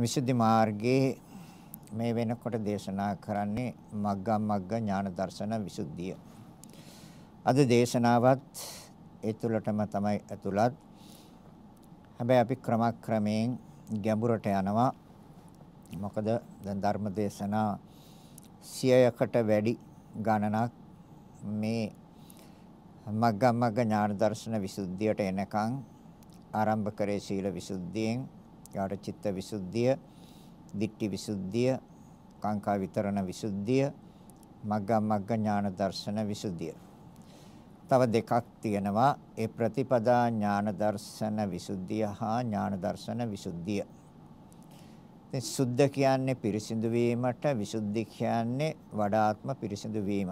විසුද්ධි මාර්ගයේ මේ වෙනකොට දේශනා කරන්නේ මග්ගා මග්ග ඥාන දර්ශන විසුද්ධිය. අද දේශනාවත් ඒ තුලටම තමයි ඇතුළත්. හැබැයි අපි ක්‍රමක්‍රමයෙන් ගැඹුරට යනවා. මොකද දැන් ධර්ම දේශනා 100කට වැඩි ගණනක් මේ මග්ගා මග්ග ඥාන දර්ශන විසුද්ධියට එනකන් ආරම්භ කරේ සීල විසුද්ධියෙන් යාට චිත්ත විසුද්ධිය, දිට්ඨි විසුද්ධිය, කාංකා විතරණ විසුද්ධිය, මග්ගා මග්ග ඥාන දර්ශන විසුද්ධිය. තව දෙකක් තියෙනවා ඒ ප්‍රතිපදා ඥාන දර්ශන විසුද්ධිය හා ඥාන දර්ශන විසුද්ධිය. ඉතින් සුද්ධ කියන්නේ පිරිසිදු වීමට විසුද්ධි කියන්නේ වඩාත්ම පිරිසිදු වීම.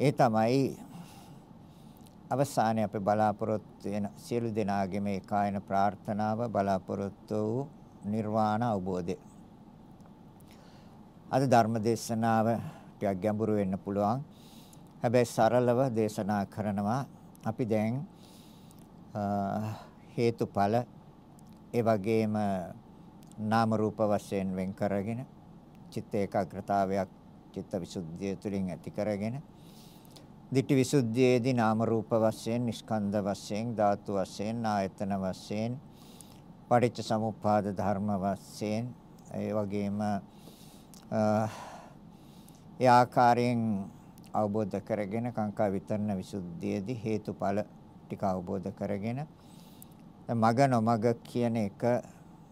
ඒ තමයි අවසානයේ අපි බලාපොරොත්තු වෙන සියලු දෙනාගේ මේ කායන ප්‍රාර්ථනාව බලාපොරොත්තු වූ නිර්වාණ අවබෝධය. අද ධර්ම දේශනාව ටිකක් ගැඹුරු වෙන්න පුළුවන්. හැබැයි සරලව දේශනා කරනවා. අපි දැන් හේතුඵල ඒ වගේම නාම රූප වශයෙන් වෙන් කරගෙන චිත්ත ඒකාග්‍රතාවයක් චිත්ත විසුද්ධිය තුළින් ඇති කරගෙන දිට්ඨි විසුද්ධියේදී නාම රූප වශයෙන්, නිස්කන්ධ වශයෙන්, ධාතු වශයෙන්, ආයතන වශයෙන්, පටිච්ච සමුප්පාද ධර්ම වශයෙන්, ඒ වගේම ඒ ආකාරයෙන් අවබෝධ කරගෙන කාංකා විතරණ විසුද්ධියේදී හේතුඵල ටික අවබෝධ කරගෙන මග නොමග කියන එක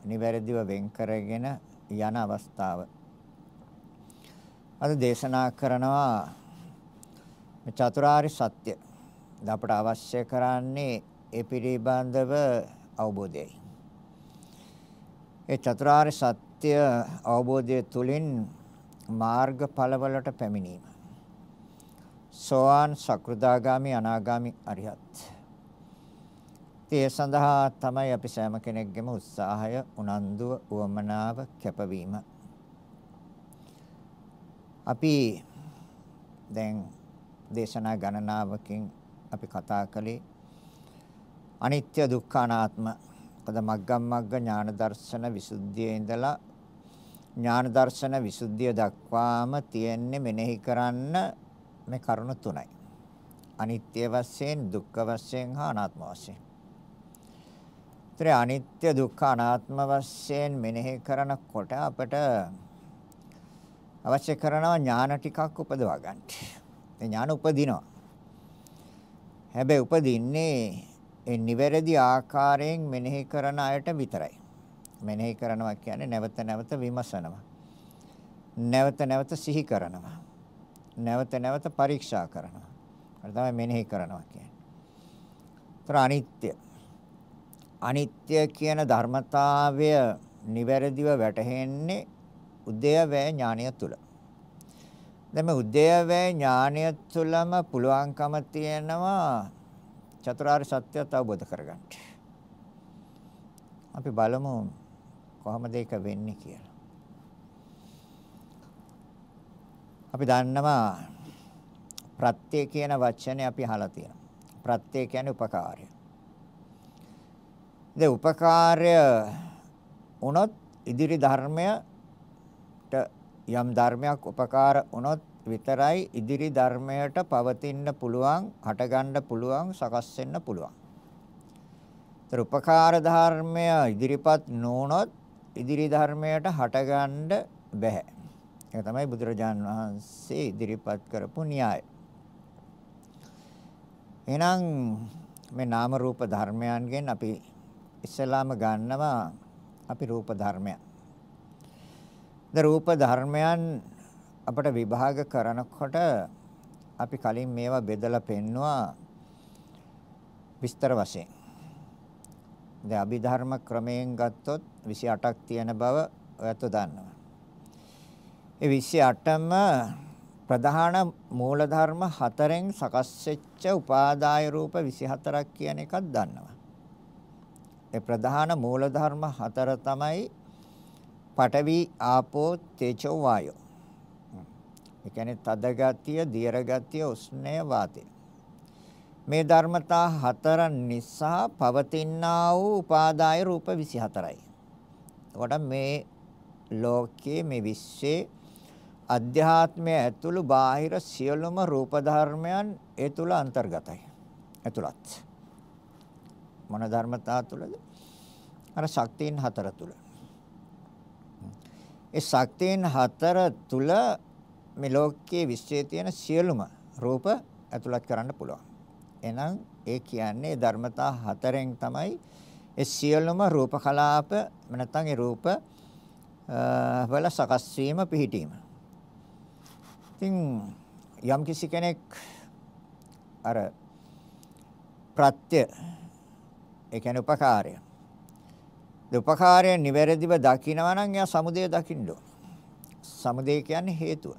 නිවැරදිව වෙන් කරගෙන යන අවස්ථාව. අද දේශනා කරනවා මේ චතුරාර්ය සත්‍ය අපට අවශ්‍ය කරන්නේ ඒ පිළිබඳව අවබෝධයයි. ඒ චතුරාර්ය සත්‍ය අවබෝධය තුළින් මාර්ගඵලවලට පැමිණීම. සෝවාන් සකෘදාගාමි අනාගාමි අරිහත්. ඒ සඳහා තමයි අපි සෑම කෙනෙක්ගේම උත්සාහය, උනන්දුව, උවමනාව, කැපවීම. අපි දැන් දේශනා ගණනාවකින් අපි කතා කළේ අනිත්‍ය දුක්ඛ අනාත්ම. මොකද මග්ගම් මග්ග ඥාන දර්ශන විසුද්ධියේ ඉඳලා ඥාන දර්ශන විසුද්ධිය දක්වාම තියෙන්නේ මෙනෙහි කරන්න මේ කරුණ තුනයි. අනිත්‍ය වශයෙන්, දුක්ඛ වශයෙන් හා අනාත්ම වශයෙන්. ත්‍රි අනිත්‍ය දුක්ඛ අනාත්ම වශයෙන් මෙනෙහි කරනකොට අපට අවශ්‍ය කරනවා ඥාන ටිකක් උපදවා ගන්න. ඥාන උපදිනවා. හැබැයි උපදින්නේ ඒ නිවැරදි ආකාරයෙන් මෙනෙහි කරන අයට විතරයි. මෙනෙහි කරනවා කියන්නේ නැවත නැවත විමසනවා. නැවත නැවත සිහි කරනවා. නැවත නැවත පරීක්ෂා කරනවා. ඒක තමයි මෙනෙහි කරනවා කියන්නේ. ඒතර අනිත්‍ය. අනිත්‍ය කියන ධර්මතාවය නිවැරදිව වැටහෙන්නේ උදයවැය ඥානය තුළ. දැන් මේ උද්‍යවේ ඥානය තුළම පුළුවන්කම තියෙනවා චතුරාර්ය සත්‍යයත් අවබෝධ කරගන්න. අපි බලමු කොහොමද ඒක වෙන්නේ කියලා. අපි දන්නවා ප්‍රත්‍ය කියන වචනේ අපි අහලා තියෙනවා. ප්‍රත්‍ය කියන්නේ උපකාරය. ඉතින් උපකාරය වුණොත් ඉදිරි ධර්මය යම් ධර්මයක් උපකාර වුණොත් විතරයි ඉදිරි ධර්මයට පවතින්න පුළුවන්, හටගන්න පුළුවන්, සකස් වෙන්න පුළුවන්. ඒතර උපකාර ධර්මය ඉදිරිපත් නොවුනොත් ඉදිරි ධර්මයට හටගන්න බැහැ. ඒක තමයි බුදුරජාන් වහන්සේ ඉදිරිපත් කරපු න්‍යාය. එහෙනම් මේ නාම රූප ධර්මයන්ගෙන් අපි ඉස්සලාම ගන්නවා අපි රූප ධර්මයක්. ද රූප ධර්මයන් අපට විභාග කරනකොට අපි කලින් මේවා බෙදලා පෙන්නවා විස්තර වශයෙන්. දැන් අභිධර්ම ක්‍රමයෙන් ගත්තොත් 28ක් තියෙන බව ඔයත් දන්නවා. ඒ 28ම ප්‍රධාන මූලධර්ම හතරෙන් සකස් වෙච්ච උපාදාය රූප 24ක් කියන එකක් දන්නවා. ඒ ප්‍රධාන මූලධර්ම හතර තමයි පඨවි ආපෝ තේජෝ වායෝ. ඒ කියන්නේ තද ගතිය, දියර ගතිය, උෂ්ණය වාතය. මේ ධර්මතා හතර නිසා පවතිනා වූ උපාදාය රූප 24යි. එතකොට මේ ලෝකයේ මේ විශ්වයේ අධ්‍යාත්මය ඇතුළු බාහිර සියලුම රූප ධර්මයන් ඒ තුල අන්තර්ගතයි. ඇතුළත්. මොන ධර්මතා තුලද? අර ශක්තියින් හතර තුල. ඒ ශක්තියන් හතර තුල මේ ලෝකයේ විශ්වයේ තියෙන සියලුම රූප ඇතුළත් කරන්න පුළුවන්. එහෙනම් ඒ කියන්නේ ධර්මතා හතරෙන් තමයි ඒ සියලුම රූප කලාප නැත්නම් ඒ රූප වල සකස් වීම පිහිටීම. ඉතින් යම් කිසි කෙනෙක් අර ප්‍රත්‍ය ඒ කියන්නේ උපකාරය උපකාරය නිවැරදිව දකිනවා නම් යා සමුදය දකින්න ඕන. සමුදය කියන්නේ හේතුව.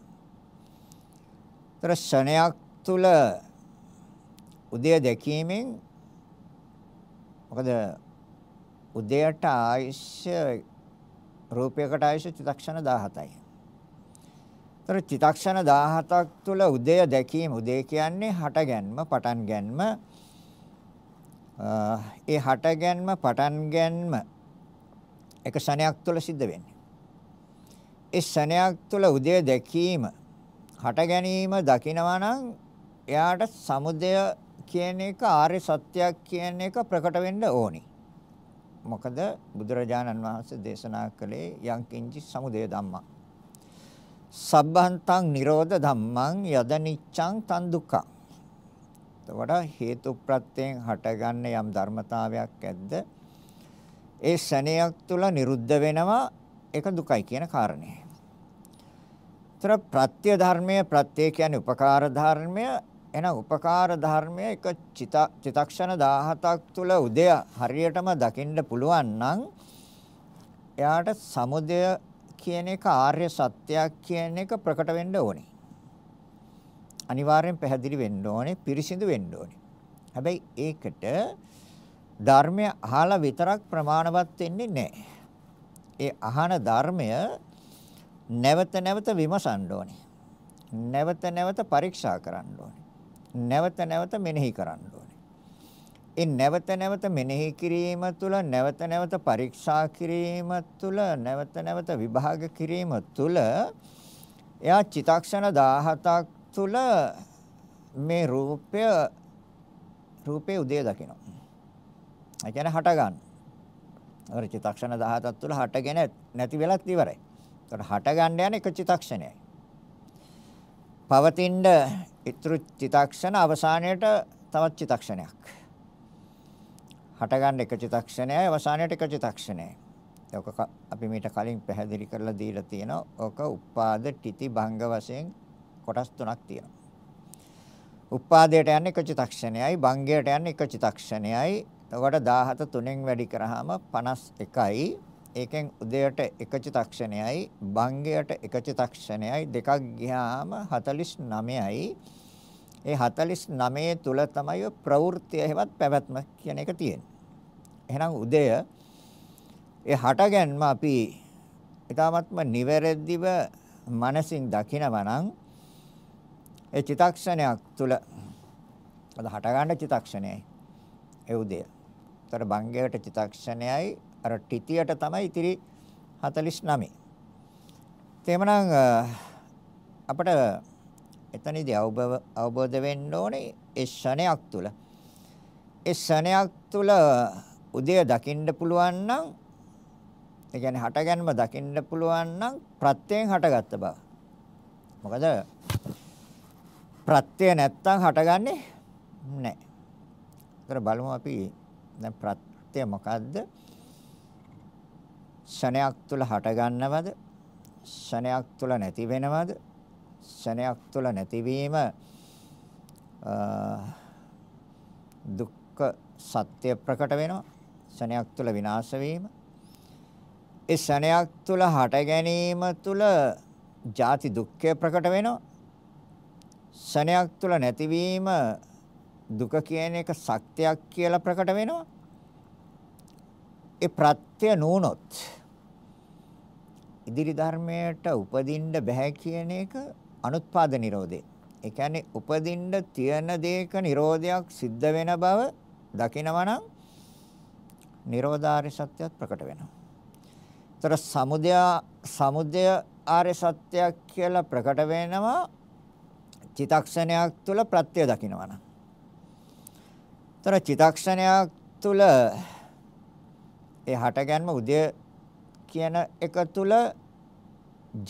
ත්‍රස්ණයක් තුල උදය දැකීමෙන් මොකද උදයට ආයශ්‍ය රූපයකට ආයශ්‍ය චිතක්ෂණ 17යි. ඒතර චිතක්ෂණ 17ක් තුල උදය දැකීම උදය කියන්නේ හට ගැනීම, පටන් ගැනීම ඒ හට ගැනීම, පටන් ගැනීම එක ෂණයක් තුළ සිද්ධ වෙන්නේ. ඒ ෂණයක් තුළ උදය දැකීම හට ගැනීම දකිනවා නම් එයාට සමුදය කියන එක ආර්ය සත්‍යයක් කියන එක ප්‍රකට වෙන්න ඕනි. මොකද බුදුරජාණන් වහන්සේ දේශනා කළේ යංකින්චි සමුදය ධම්මා. සබ්බන්තං නිරෝධ ධම්මං යදනිච්ඡං තන් දුක්ඛං. එතකොට හේතු ප්‍රත්‍යයෙන් හටගන්න යම් ධර්මතාවයක් ඇද්ද ඒ ශණයක් තුල නිරුද්ධ වෙනවා ඒක දුකයි කියන කාරණේ. ତර ප්‍රත්‍ය ධර්මය ප්‍රත්‍ය කියන්නේ උපකාර ධර්මය එන උපකාර ධර්මය එක චිතක්ෂණ 17ක් තුල උදය හරියටම දකින්න පුළුවන් නම් එයාට සමුදය කියන එක ආර්ය සත්‍යයක් කියන එක ප්‍රකට වෙන්න ඕනේ. අනිවාර්යෙන් පැහැදිලි වෙන්න ඕනේ, පිරිසිදු වෙන්න ඕනේ. හැබැයි ඒකට ධර්මය අහලා විතරක් ප්‍රමාණවත් වෙන්නේ නැහැ. ඒ අහන ධර්මය නැවත නැවත විමසන්න ඕනේ. නැවත නැවත පරීක්ෂා කරන්න ඕනේ. නැවත නැවත මෙනෙහි කරන්න ඕනේ. ඒ නැවත නැවත මෙනෙහි කිරීම තුළ නැවත නැවත පරීක්ෂා කිරීම තුළ නැවත නැවත විභාග කිරීම තුළ එයා චිතක්ෂණ 17ක් තුළ මේ රූපය රූපේ උදේ දකිනවා. ඒ කියන්නේ හට ගන්න. අර චිතක්ෂණ 17ක් තුළ හටගෙන නැති වෙලත් ඉවරයි. ඒතකොට හට ගන්න යන එක චිතක්ෂණයයි. පවතින ඊතර චිතක්ෂණ අවසානයේට තවත් චිතක්ෂණයක්. හට ගන්න එක චිතක්ෂණයයි අවසානයේට එක චිතක්ෂණයයි. ඒක අපි මීට කලින් පැහැදිලි කරලා දීලා තියෙනවා. ඕක උපාද තితి භංග වශයෙන් කොටස් තුනක් තියෙනවා. උපාදයට යන්නේ එක චිතක්ෂණයයි, භංගයට යන්නේ එක චිතක්ෂණයයි, එතකොට 17 තුනෙන් වැඩි කරාම 51යි. ඒකෙන් උදයට එක චිතක්ෂණයයි, භංගයට එක චිතක්ෂණයයි දෙකක් ගියාම 49යි. ඒ 49 තුල තමයි ප්‍රවෘත්තිය හෙවත් පැවැත්ම කියන එක තියෙන්නේ. එහෙනම් උදය ඒ හටගැන්ම අපි ඊටාත්ම නිවැරදිව මනසින් දකිනවා නම් ඒ චිතක්ෂණයක් තුල අද හටගන්න චිතක්ෂණයයි ඒ උදය. ඒතර භංගයට චිතක්ෂණයයි අර ටිතියට තමයි ඉතිරි 49. එතෙමනම් අපිට එතනදී අවබෝධ අවබෝධ වෙන්න ඕනේ ඒ ෂණයක් තුල. ඒ ෂණයක් තුල උදය දකින්න පුළුවන් නම් ඒ කියන්නේ හටගන්ම දකින්න පුළුවන් නම් ප්‍රත්‍යයෙන් හටගත්ත බව. මොකද ප්‍රත්‍යය නැත්තම් හටගන්නේ නැහැ. ඒතර බලමු අපි දැන් ප්‍රත්‍ය මොකද්ද? ෂණයක් තුල හට ගන්නවද? ෂණයක් තුල නැති වෙනවද? ෂණයක් තුල නැතිවීම දුක්ඛ සත්‍ය ප්‍රකට වෙනවා. ෂණයක් තුල විනාශ වීම. ඒ ෂණයක් තුල හට ගැනීම තුල ಜಾති දුක්ඛය ප්‍රකට වෙනවා. ෂණයක් තුල නැතිවීම දුක කියන එක සත්‍යයක් කියලා ප්‍රකට වෙනවා. ඒ ප්‍රත්‍ය නූනොත් ඉදිරි ධර්මයට උපදින්න බෑ කියන එක අනුත්පාද නිරෝධය. ඒ කියන්නේ උපදින්න තියෙන දේක නිරෝධයක් සිද්ධ වෙන බව දකිනවා නම් නිරෝධාරය සත්‍යයත් ප්‍රකට වෙනවා. ඒතර සමුදය සමුදය ආර්ය සත්‍යයක් කියලා ප්‍රකට වෙනවා චිතක්ෂණයක් තුළ ප්‍රත්‍ය දකිනවා නම්. ତර චිතක්ෂණයක් තුල ඒ හටගන්ම උදය කියන එක තුල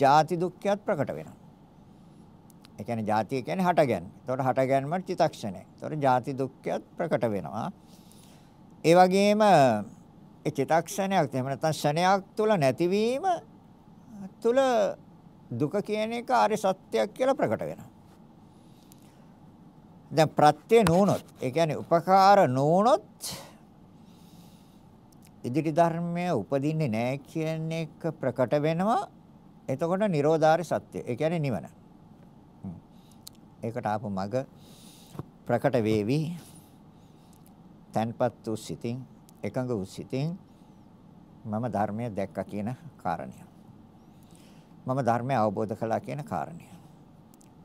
ಜಾති දුක්ඛයත් ප්‍රකට වෙනවා. ඒ කියන්නේ ಜಾතිය කියන්නේ හටගන්න. එතකොට හටගන්ම චිතක්ෂණය. එතකොට ಜಾති දුක්ඛයත් ප්‍රකට වෙනවා. ඒ වගේම ඒ චිතක්ෂණයක් එහෙම නැත්නම් ෂණයක් තුල නැතිවීම තුල දුක කියන එක ආර්ය සත්‍යයක් කියලා ප්‍රකට වෙනවා. දැන් ප්‍රත්‍ය නූනොත් ඒ කියන්නේ උපකාර නූනොත් ඉදිරි ධර්මය උපදින්නේ නැහැ කියන එක ප්‍රකට වෙනවා එතකොට Nirodhari සත්‍ය ඒ කියන්නේ නිවන ඒකට ආපු මග ප්‍රකට වේවි තන්පත් වූ සිතින් එකඟ වූ සිතින් මම ධර්මය දැක්කා කියන කාරණය මම ධර්මය අවබෝධ කළා කියන කාරණය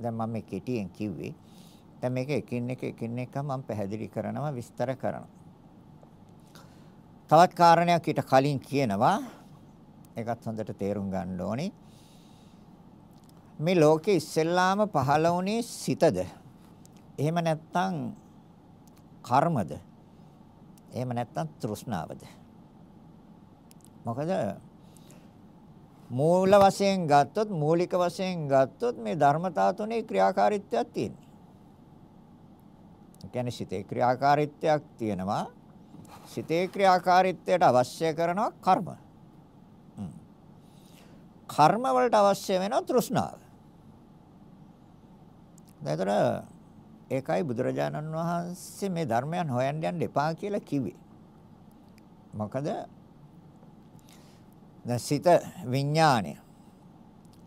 දැන් මම මේ කෙටියෙන් කිව්වේ දැන් මේක එකින් එක එකින් එක මම පැහැදිලි කරනවා විස්තර කරනවා. තවත් කාරණයක් ඊට කලින් කියනවා. ඒකත් හොඳට තේරුම් ගන්න ඕනේ. මේ ලෝකෙ ඉස්සෙල්ලාම පහළ වුණේ සිතද? එහෙම නැත්නම් කර්මද? එහෙම නැත්නම් තෘෂ්ණාවද? මොකද මූල වශයෙන් ගත්තොත් මූලික වශයෙන් ගත්තොත් මේ ධර්මතාව තුනේ ක්‍රියාකාරීත්වයක් තියෙනවා. කියන්නේ සිතේ ක්‍රියාකාරීත්වයක් තියෙනවා. සිතේ ක්‍රියාකාරීත්වයට අවශ්‍ය කරනවා කර්ම. කර්ම වලට අවශ්‍ය වෙන තෘෂ්ණාව. දැතර ඒකයි බුදුරජාණන් වහන්සේ මේ ධර්මයන් හොයන්න යන්න එපා කියලා කිව්වේ. මොකද දැන් සිත විඥාණය.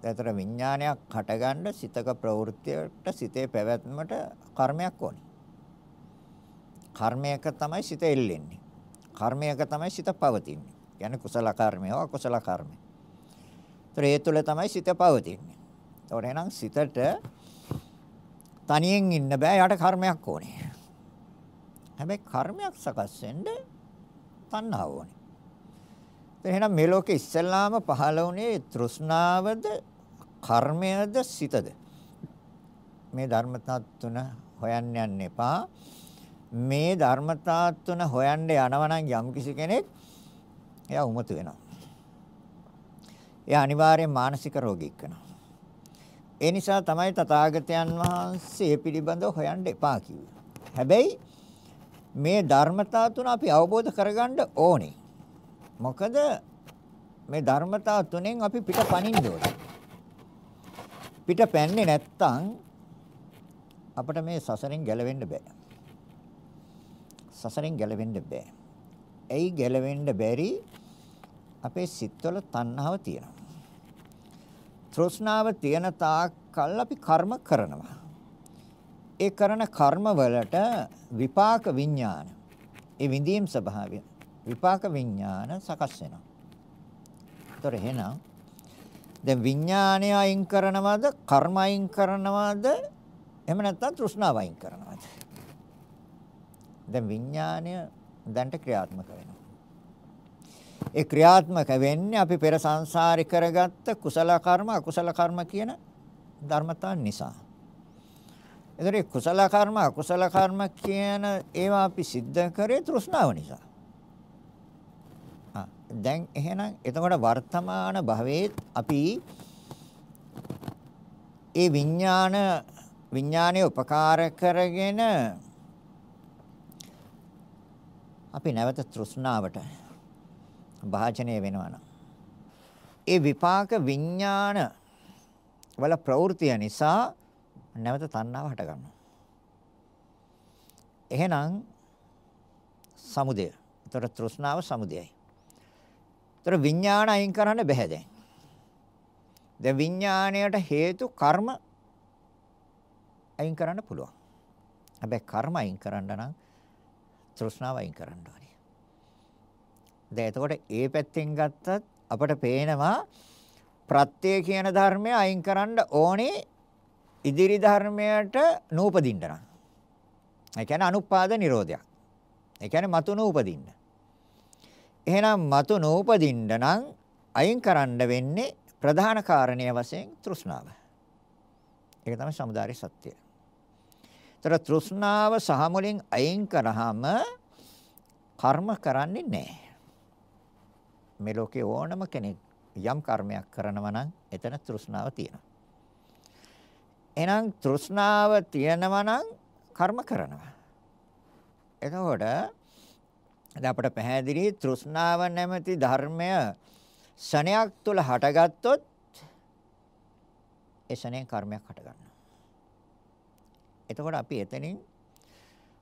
දැතර විඥානයක් හටගන්න සිතක ප්‍රවෘත්තියට සිතේ පැවැත්මට කර්මයක් ඕනේ. කර්මයක තමයි සිත එල්ලෙන්නේ. කර්මයක තමයි සිත පවතින්නේ. කියන්නේ කුසල කර්මය හෝ අකුසල කර්මය. ඒතර ඒ තුළ තමයි සිත පවතින්නේ. ඒතකොට එහෙනම් සිතට තනියෙන් ඉන්න බෑ. යාට කර්මයක් ඕනේ. හැබැයි කර්මයක් සකස් වෙන්න තණ්හාව ඕනේ. එහෙනම් මේ ලෝකෙ ඉස්සෙල්ලාම පහළ වුණේ තෘෂ්ණාවද කර්මයද සිතද මේ ධර්මතා තුන හොයන්න යන්න එපා මේ ධර්මතා තුන හොයන්න යනවනම් යම්කිසි කෙනෙක් එයා උමතු වෙනවා. එයා අනිවාර්යෙන් මානසික රෝගීක් වෙනවා. ඒ නිසා තමයි තථාගතයන් වහන්සේ පිළිබඳව හොයන්න එපා කිව්වේ. හැබැයි මේ ධර්මතා තුන අපි අවබෝධ කරගන්න ඕනේ. මොකද මේ ධර්මතා තුනෙන් අපි පිට පනින්න ඕනේ. පිට පැන්නේ නැත්තම් අපිට මේ සසරෙන් ගැලවෙන්න බෑ. සසරෙන් ගැලවෙන්න බෑ. ඇයි ගැලවෙන්න බැරි? අපේ සිත්වල තණ්හාව තියෙනවා. තෘෂ්ණාව තියෙන තාක් කල් අපි කර්ම කරනවා. ඒ කරන කර්ම වලට විපාක විඥාන. ඒ විඳීම් ස්වභාවය. විපාක විඥාන සකස් වෙනවා. ඒතර එහෙනම් දැන් විඥානය අයින් කරනවද? කර්ම අයින් කරනවද? එහෙම නැත්නම් තෘෂ්ණාව අයින් කරනවද? දැන් විඥාණය දැන්ට ක්‍රියාත්මක වෙනවා. ඒ ක්‍රියාත්මක වෙන්නේ අපි පෙර සංසාරේ කරගත්ත කුසල කර්ම අකුසල කර්ම කියන ධර්මතා නිසා. ඒතරේ කුසල කර්ම අකුසල කර්ම කියන ඒවා අපි සිද්ධ කරේ තෘෂ්ණාව නිසා. දැන් එහෙනම් එතකොට වර්තමාන භවයේ අපි ඒ විඥාන විඥානයේ උපකාර කරගෙන අපි නැවත තෘෂ්ණාවට භාජනය වෙනවා ඒ විපාක විඥාන වල ප්‍රවෘතිය නිසා නැවත තණ්හාව හට ගන්නවා. එහෙනම් සමුදය. ඒතර තෘෂ්ණාව සමුදයයි. ඒතර විඥාන අයින් කරන්න බැහැ දැන්. දැන් විඥාණයට හේතු කර්ම අයින් කරන්න පුළුවන්. හැබැයි කර්ම අයින් කරන්න නම් තෘෂ්ණාව අයින් කරන්න ඕනේ. දැන් එතකොට ඒ පැත්තෙන් ගත්තත් අපට පේනවා ප්‍රත්‍ය කියන ධර්මය අයින් කරන්න ඕනේ ඉදිරි ධර්මයට නූපදින්න නම්. ඒ කියන්නේ අනුපාද නිරෝධයක්. ඒ කියන්නේ මතු නූපදින්න. එහෙනම් මතු නූපදින්න නම් අයින් කරන්න වෙන්නේ ප්‍රධාන කාරණය වශයෙන් තෘෂ්ණාව. ඒක තමයි සමුදාරි සත්‍යය. ඒතර තෘෂ්ණාව සහ මුලින් අයින් කරාම කර්ම කරන්නේ නැහැ. මේ ලෝකේ ඕනම කෙනෙක් යම් කර්මයක් කරනවා නම් එතන තෘෂ්ණාව තියෙනවා. එහෙනම් තෘෂ්ණාව තියෙනවා නම් කර්ම කරනවා. එතකොට දැන් අපට පැහැදිලි තෘෂ්ණාව නැමැති ධර්මය ශණයක් තුල හටගත්තොත් ඒ ශණයෙන් කර්මයක් හටගන්නවා. එතකොට අපි එතනින්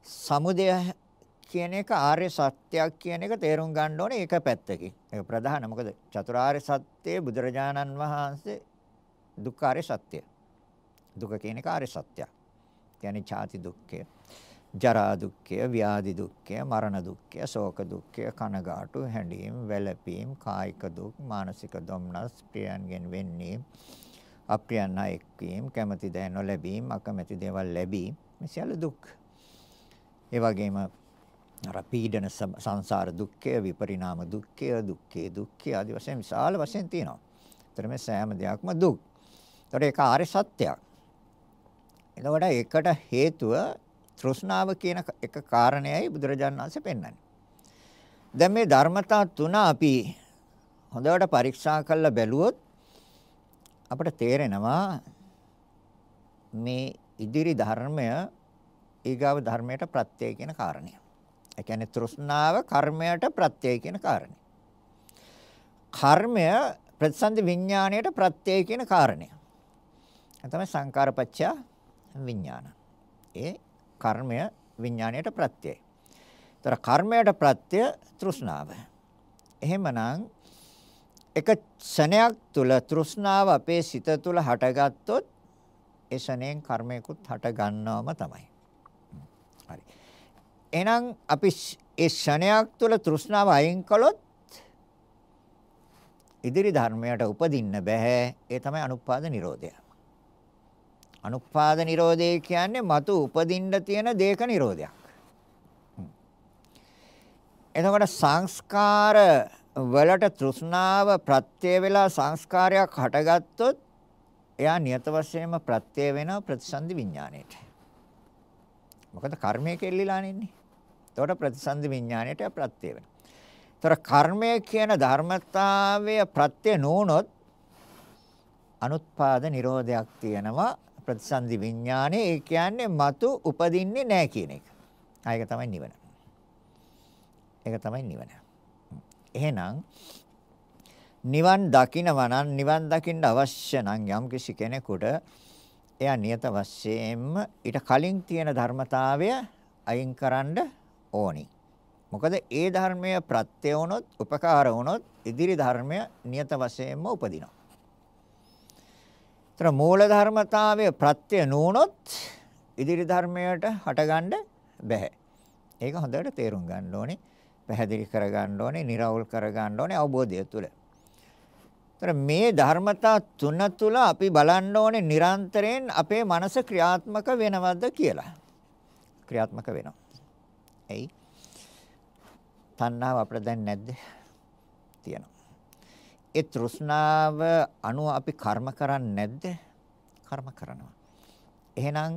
සමුදය කියන එක ආර්ය සත්‍යයක් කියන එක තේරුම් ගන්න ඕනේ ඒක පැත්තකින්. ඒක ප්‍රධාන මොකද චතුරාර්ය සත්‍යයේ බුදුරජාණන් වහන්සේ දුක්ඛාර්ය සත්‍ය. දුක කියන එක ආර්ය සත්‍යයක්. කියන්නේ ඡාති දුක්ඛය, ජරා දුක්ඛය, ව්‍යාධි දුක්ඛය, මරණ දුක්ඛය, ශෝක දුක්ඛය, කනගාටු, හැඬීම්, වැළපීම්, කායික දුක්, මානසික දුම්නස්, ප්‍රියයන්ගෙන් වෙන්නේ අප්‍රියන් හා එක්වීම, කැමැති දෑ නොලැබීම, අකමැති දේවල් ලැබීම මේ සියලු දුක්. ඒ වගේම අර පීඩන සංසාර දුක්ඛය, විපරිණාම දුක්ඛය, දුක්ඛේ දුක්ඛය ආදී වශයෙන් විශාල වශයෙන් තියෙනවා. ඒතර මේ සෑම දෙයක්ම දුක්. ඒතර ඒක ආර්ය සත්‍යයක්. එතකොට ඒකට හේතුව තෘෂ්ණාව කියන එක කාරණයයි බුදුරජාණන් වහන්සේ පෙන්වන්නේ. දැන් මේ ධර්මතා තුන අපි හොඳට පරීක්ෂා කරලා බැලුවොත් අපට තේරෙනවා මේ ඉදිරි ධර්මය ඊගාව ධර්මයට ප්‍රත්‍යය කියන කාරණය. ඒ කියන්නේ තෘෂ්ණාව කර්මයට ප්‍රත්‍යය කියන කාරණය. කර්මය ප්‍රතිසන්දි විඥාණයට ප්‍රත්‍යය කියන කාරණය. තමයි සංකාරපච්චය විඥාන. ඒ කර්මය විඥාණයට ප්‍රත්‍යයයි. ඒතර කර්මයට ප්‍රත්‍ය තෘෂ්ණාව. එහෙමනම් එක ක්ෂණයක් තුල තෘෂ්ණාව අපේ සිත තුල හටගත්තොත් ඒ ෂණයෙන් කර්මයකුත් හට ගන්නවම තමයි. හරි. එහෙනම් අපි ඒ ෂණයක් තුල තෘෂ්ණාව අයින් කළොත් ඉදිරි ධර්මයට උපදින්න බෑ. ඒ තමයි අනුපාද නිරෝධය. අනුපාද නිරෝධය කියන්නේ මතු උපදින්න තියෙන දේක නිරෝධයක්. එතකොට සංස්කාර වලට තෘෂ්ණාව ප්‍රත්‍ය වේලා සංස්කාරයක් හටගත්තොත් එයා නියත වශයෙන්ම ප්‍රත්‍ය වෙන ප්‍රතිසන්දි විඥාණයට. මොකද කර්මය කෙල්ලිලා නෙන්නේ. එතකොට ප්‍රතිසන්දි විඥාණයට ප්‍රත්‍ය වෙනවා. ඒතර කර්මය කියන ධර්මතාවය ප්‍රත්‍ය නොවුනොත් අනුත්පාද නිරෝධයක් තියෙනවා ප්‍රතිසන්දි විඥානේ ඒ කියන්නේ మతు උපදින්නේ නැහැ කියන එක. ආ ඒක තමයි නිවන. ඒක තමයි නිවන. එහෙනම් නිවන් දකිනවා නම් නිවන් දකින්න අවශ්‍ය නම් යම්කිසි කෙනෙකුට එයා නියත වශයෙන්ම ඊට කලින් තියෙන ධර්මතාවය අයින් කරන්න ඕනි. මොකද ඒ ධර්මය ප්‍රත්‍ය වුණොත්, උපකාර වුණොත් ඉදිරි ධර්මය නියත වශයෙන්ම උපදිනවා. ඒතර මූල ධර්මතාවය ප්‍රත්‍ය නොවුනොත් ඉදිරි ධර්මයට හටගන්න බෑ. ඒක හොඳට තේරුම් ගන්න ඕනේ. පැහැදිලි කරගන්න ඕනේ, निराවුල් කරගන්න ඕනේ අවබෝධය තුළ. ඒතර මේ ධර්මතා තුන තුළ අපි බලන්න ඕනේ නිරන්තරයෙන් අපේ මනස ක්‍රියාත්මක වෙනවද කියලා. ක්‍රියාත්මක වෙනවා. එයි. තණ්හාව අපිට දැන් නැද්ද? තියෙනවා. ඒ තෘෂ්ණාව අනුව අපි කර්ම කරන්නේ නැද්ද? කර්ම කරනවා. එහෙනම්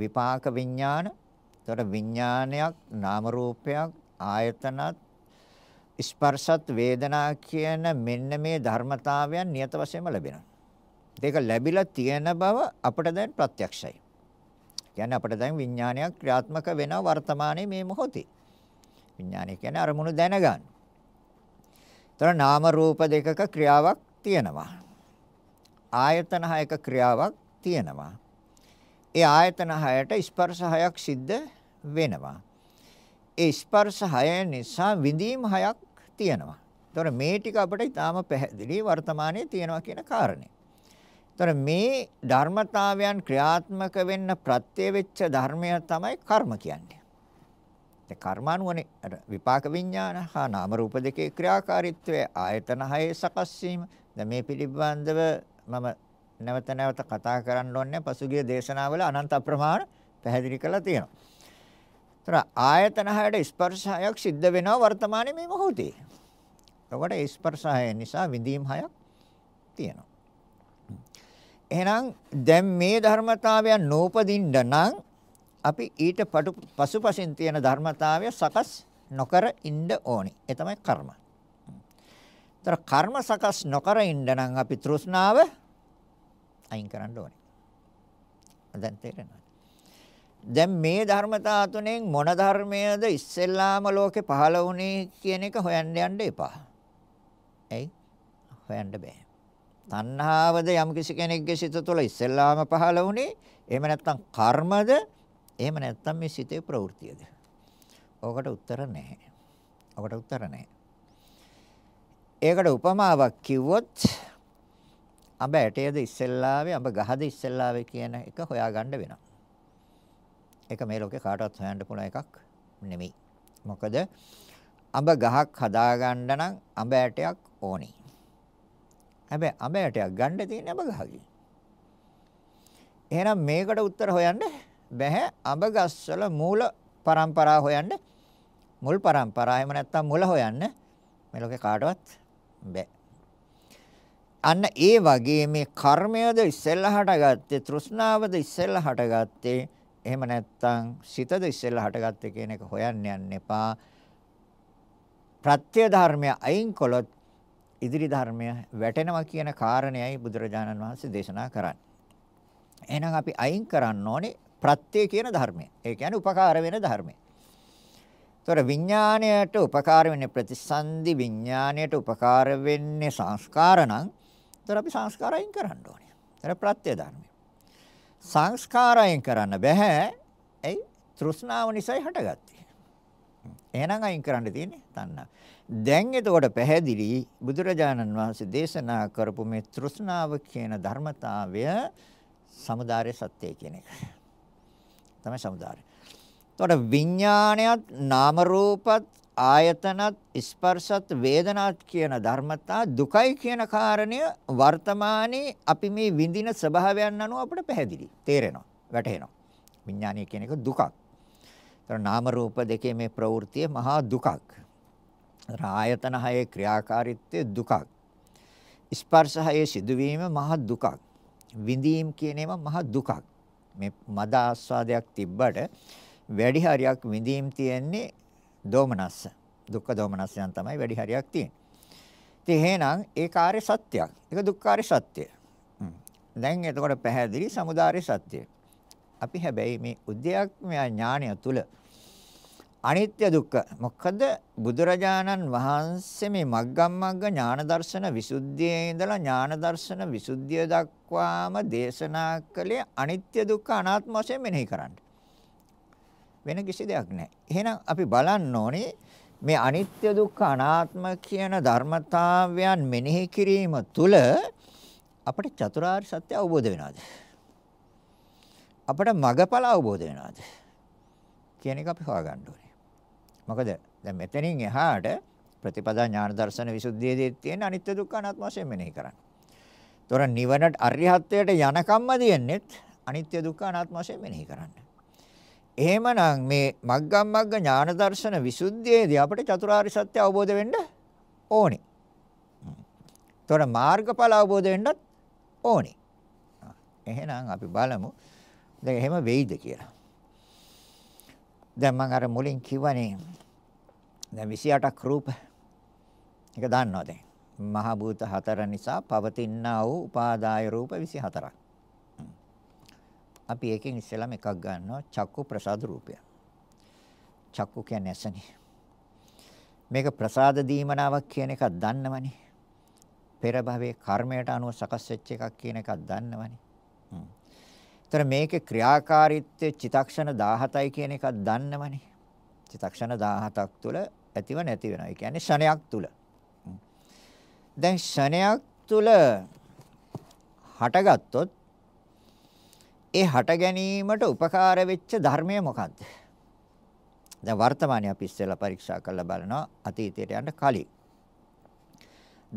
විපාක විඥාන එතකොට විඥානයක් නාම රූපයක් ආයතනත් ස්පර්ශත් වේදනා කියන මෙන්න මේ ධර්මතාවයන් නියත වශයෙන්ම ලැබෙනවා. ඒක ලැබිලා තියෙන බව අපට දැන් ප්‍රත්‍යක්ෂයි. කියන්නේ අපට දැන් විඥානයක් ක්‍රියාත්මක වෙන වර්තමානයේ මේ මොහොතේ. විඥානය කියන්නේ අරමුණු දැනගන්න. ඒතර නාම රූප දෙකක ක්‍රියාවක් තියෙනවා. ආයතන හයක ක්‍රියාවක් තියෙනවා. ඒ ආයතන හයට ස්පර්ශ හයක් සිද්ධ වෙනවා. ඒ ස්පර්ශ හය නිසා විඳීම් හයක් තියෙනවා. ඒතොර මේ ටික අපිට ඊටාම පැහැදිලි වර්තමානයේ තියෙනවා කියන කාරණේ. ඒතොර මේ ධර්මතාවයන් ක්‍රියාත්මක වෙන්න ප්‍රත්‍ය වෙච්ච ධර්මය තමයි කර්ම කියන්නේ. ඒ කර්මානුවනේ අර විපාක විඥාන හා නාම රූප දෙකේ ක්‍රියාකාරීත්වය ආයතන හයේ සකස් වීම. දැන් මේ පිළිබඳව මම නැවත නැවත කතා කරන්න ඕනේ පසුගිය දේශනාවල අනන්ත අප්‍රමාණ පැහැදිලි කරලා තියෙනවා. ඒතර ආයතන හයට ස්පර්ශයක් සිද්ධ වෙනවා වර්තමානයේ මේ මොහොතේ. එතකොට ඒ ස්පර්ශය නිසා විඳීම් හයක් තියෙනවා. එහෙනම් දැන් මේ ධර්මතාවයන් නූපදින්න නම් අපි ඊට පසුපසින් තියෙන ධර්මතාවය සකස් නොකර ඉන්න ඕනේ. ඒ තමයි කර්ම. ඒතර කර්ම සකස් නොකර ඉන්න නම් අපි තෘෂ්ණාව අයින් කරන්න ඕනේ. දැන් තේරෙනවා. දැන් මේ ධර්මතා තුනෙන් මොන ධර්මයේද ඉස්සෙල්ලාම ලෝකේ පහළ වුණේ කියන එක හොයන්න යන්න එපා. ඇයි? හොයන්න බෑ. තණ්හාවද යම් කිසි කෙනෙක්ගේ සිත තුළ ඉස්සෙල්ලාම පහළ වුණේ. එහෙම නැත්නම් කර්මද? එහෙම නැත්නම් මේ සිතේ ප්‍රවෘතියද? ඔකට උත්තර නැහැ. ඔකට උත්තර නැහැ. ඒකට උපමාවක් කිව්වොත් අඹ ඇටයේද ඉස්සෙල්ලාවේ අඹ ගහද ඉස්සෙල්ලාවේ කියන එක හොයාගන්න වෙනවා. ඒක මේ ලෝකේ කාටවත් හොයන්න පුළුවන් එකක් නෙමෙයි. මොකද අඹ ගහක් හදාගන්න නම් අඹ ඇටයක් ඕනේ. හැබැයි අඹ ඇටයක් ගන්න තියෙන්නේ අඹ ගහකින්. එහෙනම් මේකට උත්තර හොයන්න බැහැ අඹ ගස්වල මූල પરම්පරා හොයන්න මුල් પરම්පරා එහෙම නැත්නම් මුල හොයන්න මේ ලෝකේ කාටවත් බැහැ. අන්න ඒ වගේ මේ කර්මයද ඉස්සෙල්ලා හටගත්තේ තෘෂ්ණාවද ඉස්සෙල්ලා හටගත්තේ එහෙම නැත්නම් සිතද ඉස්සෙල්ලා හටගත්තේ කියන එක හොයන්න යන්න එපා. ප්‍රත්‍ය ධර්මය අයින් කළොත් ඉදිරි ධර්මය වැටෙනවා කියන කාරණේයි බුදුරජාණන් වහන්සේ දේශනා කරන්නේ. එහෙනම් අපි අයින් කරන්න ඕනේ ප්‍රත්‍ය කියන ධර්මය. ඒ කියන්නේ උපකාර වෙන ධර්මය. ඒතොර විඥාණයට උපකාර වෙන්නේ ප්‍රතිසන්දි විඥාණයට උපකාර වෙන්නේ සංස්කාර නම් ඒතොර අපි සංස්කාර අයින් කරන්න ඕනේ. ඒතර ප්‍රත්‍ය ධර්මය. සංස්කාරයෙන් කරන්න බෑ. ඇයි? තෘෂ්ණාව නිසායි හටගත්තේ. එහෙනම් අයින් කරන්න තියෙන්නේ තණ්හා. දැන් එතකොට පැහැදිලි බුදුරජාණන් වහන්සේ දේශනා කරපු මේ තෘෂ්ණාව කියන ධර්මතාවය සමුදාය සත්‍යය කියන එක. තමයි සමුදාය. එතකොට විඥාණයත් නාම රූපත් ආයතනත් ස්පර්ශත් වේදනාත් කියන ධර්මතා දුකයි කියන කාරණය වර්තමානයේ අපි මේ විඳින ස්වභාවයන් අනුව අපිට පැහැදිලි තේරෙනවා වැටහෙනවා විඥානය කියන එක දුකක් ඒතර නාම රූප දෙකේ මේ ප්‍රවෘත්තිය මහා දුකක් ආයතන හයේ ක්‍රියාකාරීත්වය දුකක් ස්පර්ශ හයේ සිදුවීම මහා දුකක් විඳීම් කියන ඒවා මහා දුකක් මේ මද ආස්වාදයක් තිබ්බට වැඩි හරියක් විඳීම් තියෙන්නේ දෝමනස්ස. දුක්ඛ දෝමනස්සයන් තමයි වැඩි හරියක් තියෙන්නේ. ඉතින් එහෙනම් ඒ කාර්ය සත්‍යයක්. ඒක දුක්ඛාරය සත්‍යය. දැන් එතකොට පැහැදිලි samudāre සත්‍යය. අපි හැබැයි මේ උද්‍යක්මය ඥානය තුල අනිත්‍ය දුක්ඛ මොකද බුදුරජාණන් වහන්සේ මේ මග්ගමග්ග ඥාන දර්ශන විසුද්ධියේ ඉඳලා ඥාන දර්ශන විසුද්ධිය දක්වාම දේශනා කළේ අනිත්‍ය දුක්ඛ අනාත්ම වශයෙන් මෙනෙහි කරන්න. වෙන කිසි දෙයක් නැහැ. එහෙනම් අපි බලන්න ඕනේ මේ අනිත්‍ය දුක්ඛ අනාත්ම කියන ධර්මතාවයන් මෙනෙහි කිරීම තුළ අපට චතුරාර්ය සත්‍ය අවබෝධ වෙනවාද? අපට මගඵල අවබෝධ වෙනවාද? කියන එක අපි හොයාගන්න ඕනේ. මොකද දැන් මෙතනින් එහාට ප්‍රතිපදා ඥාන දර්ශන විසුද්ධියේදී තියෙන අනිත්‍ය දුක්ඛ අනාත්ම වශයෙන් මෙනෙහි කරන්නේ. තොර නිවනට අරිහත්ත්වයට යනකම්ම තියෙන්නේ අනිත්‍ය දුක්ඛ අනාත්ම වශයෙන් මෙනෙහි කරන්නේ. එහෙමනම් මේ මග්ගම් මග්ග ඥාන දර්ශන විසුද්ධියේදී අපිට චතුරාර්ය සත්‍ය අවබෝධ වෙන්න ඕනේ. ඒතොර මාර්ගඵල අවබෝධ වෙන්නත් ඕනේ. එහෙනම් අපි බලමු දැන් එහෙම වෙයිද කියලා. දැන් මම අර මුලින් කිව්වනේ දැන් 28ක් රූප එක දන්නවා දැන්. මහ භූත හතර නිසා පවතිනා වූ උපාදාය රූප 24ක්. අපි එකෙන් ඉස්සෙල්ලාම එකක් ගන්නවා චක්කු ප්‍රසාද රූපය. චක්කු කියන්නේ ඇසනේ. මේක ප්‍රසාද දීමනාවක් කියන එකක් දන්නවනේ. පෙර භවයේ කර්මයට අනුව සකස් වෙච්ච එකක් කියන එකක් දන්නවනේ. හ්ම්. ඒතර මේකේ ක්‍රියාකාරීත්වය චිතක්ෂණ 17යි කියන එකක් දන්නවනේ. චිතක්ෂණ 17ක් තුල ඇතිව නැති වෙනවා. ඒ කියන්නේ ෂණයක් තුල. දැන් ෂණයක් තුල හටගත්තොත් ඒ හට ගැනීමට උපකාර වෙච්ච ධර්මය මොකද්ද? දැන් වර්තමානයේ අපි ඉස්සෙල්ලා පරීක්ෂා කරලා බලනවා අතීතයට යන්න කලින්.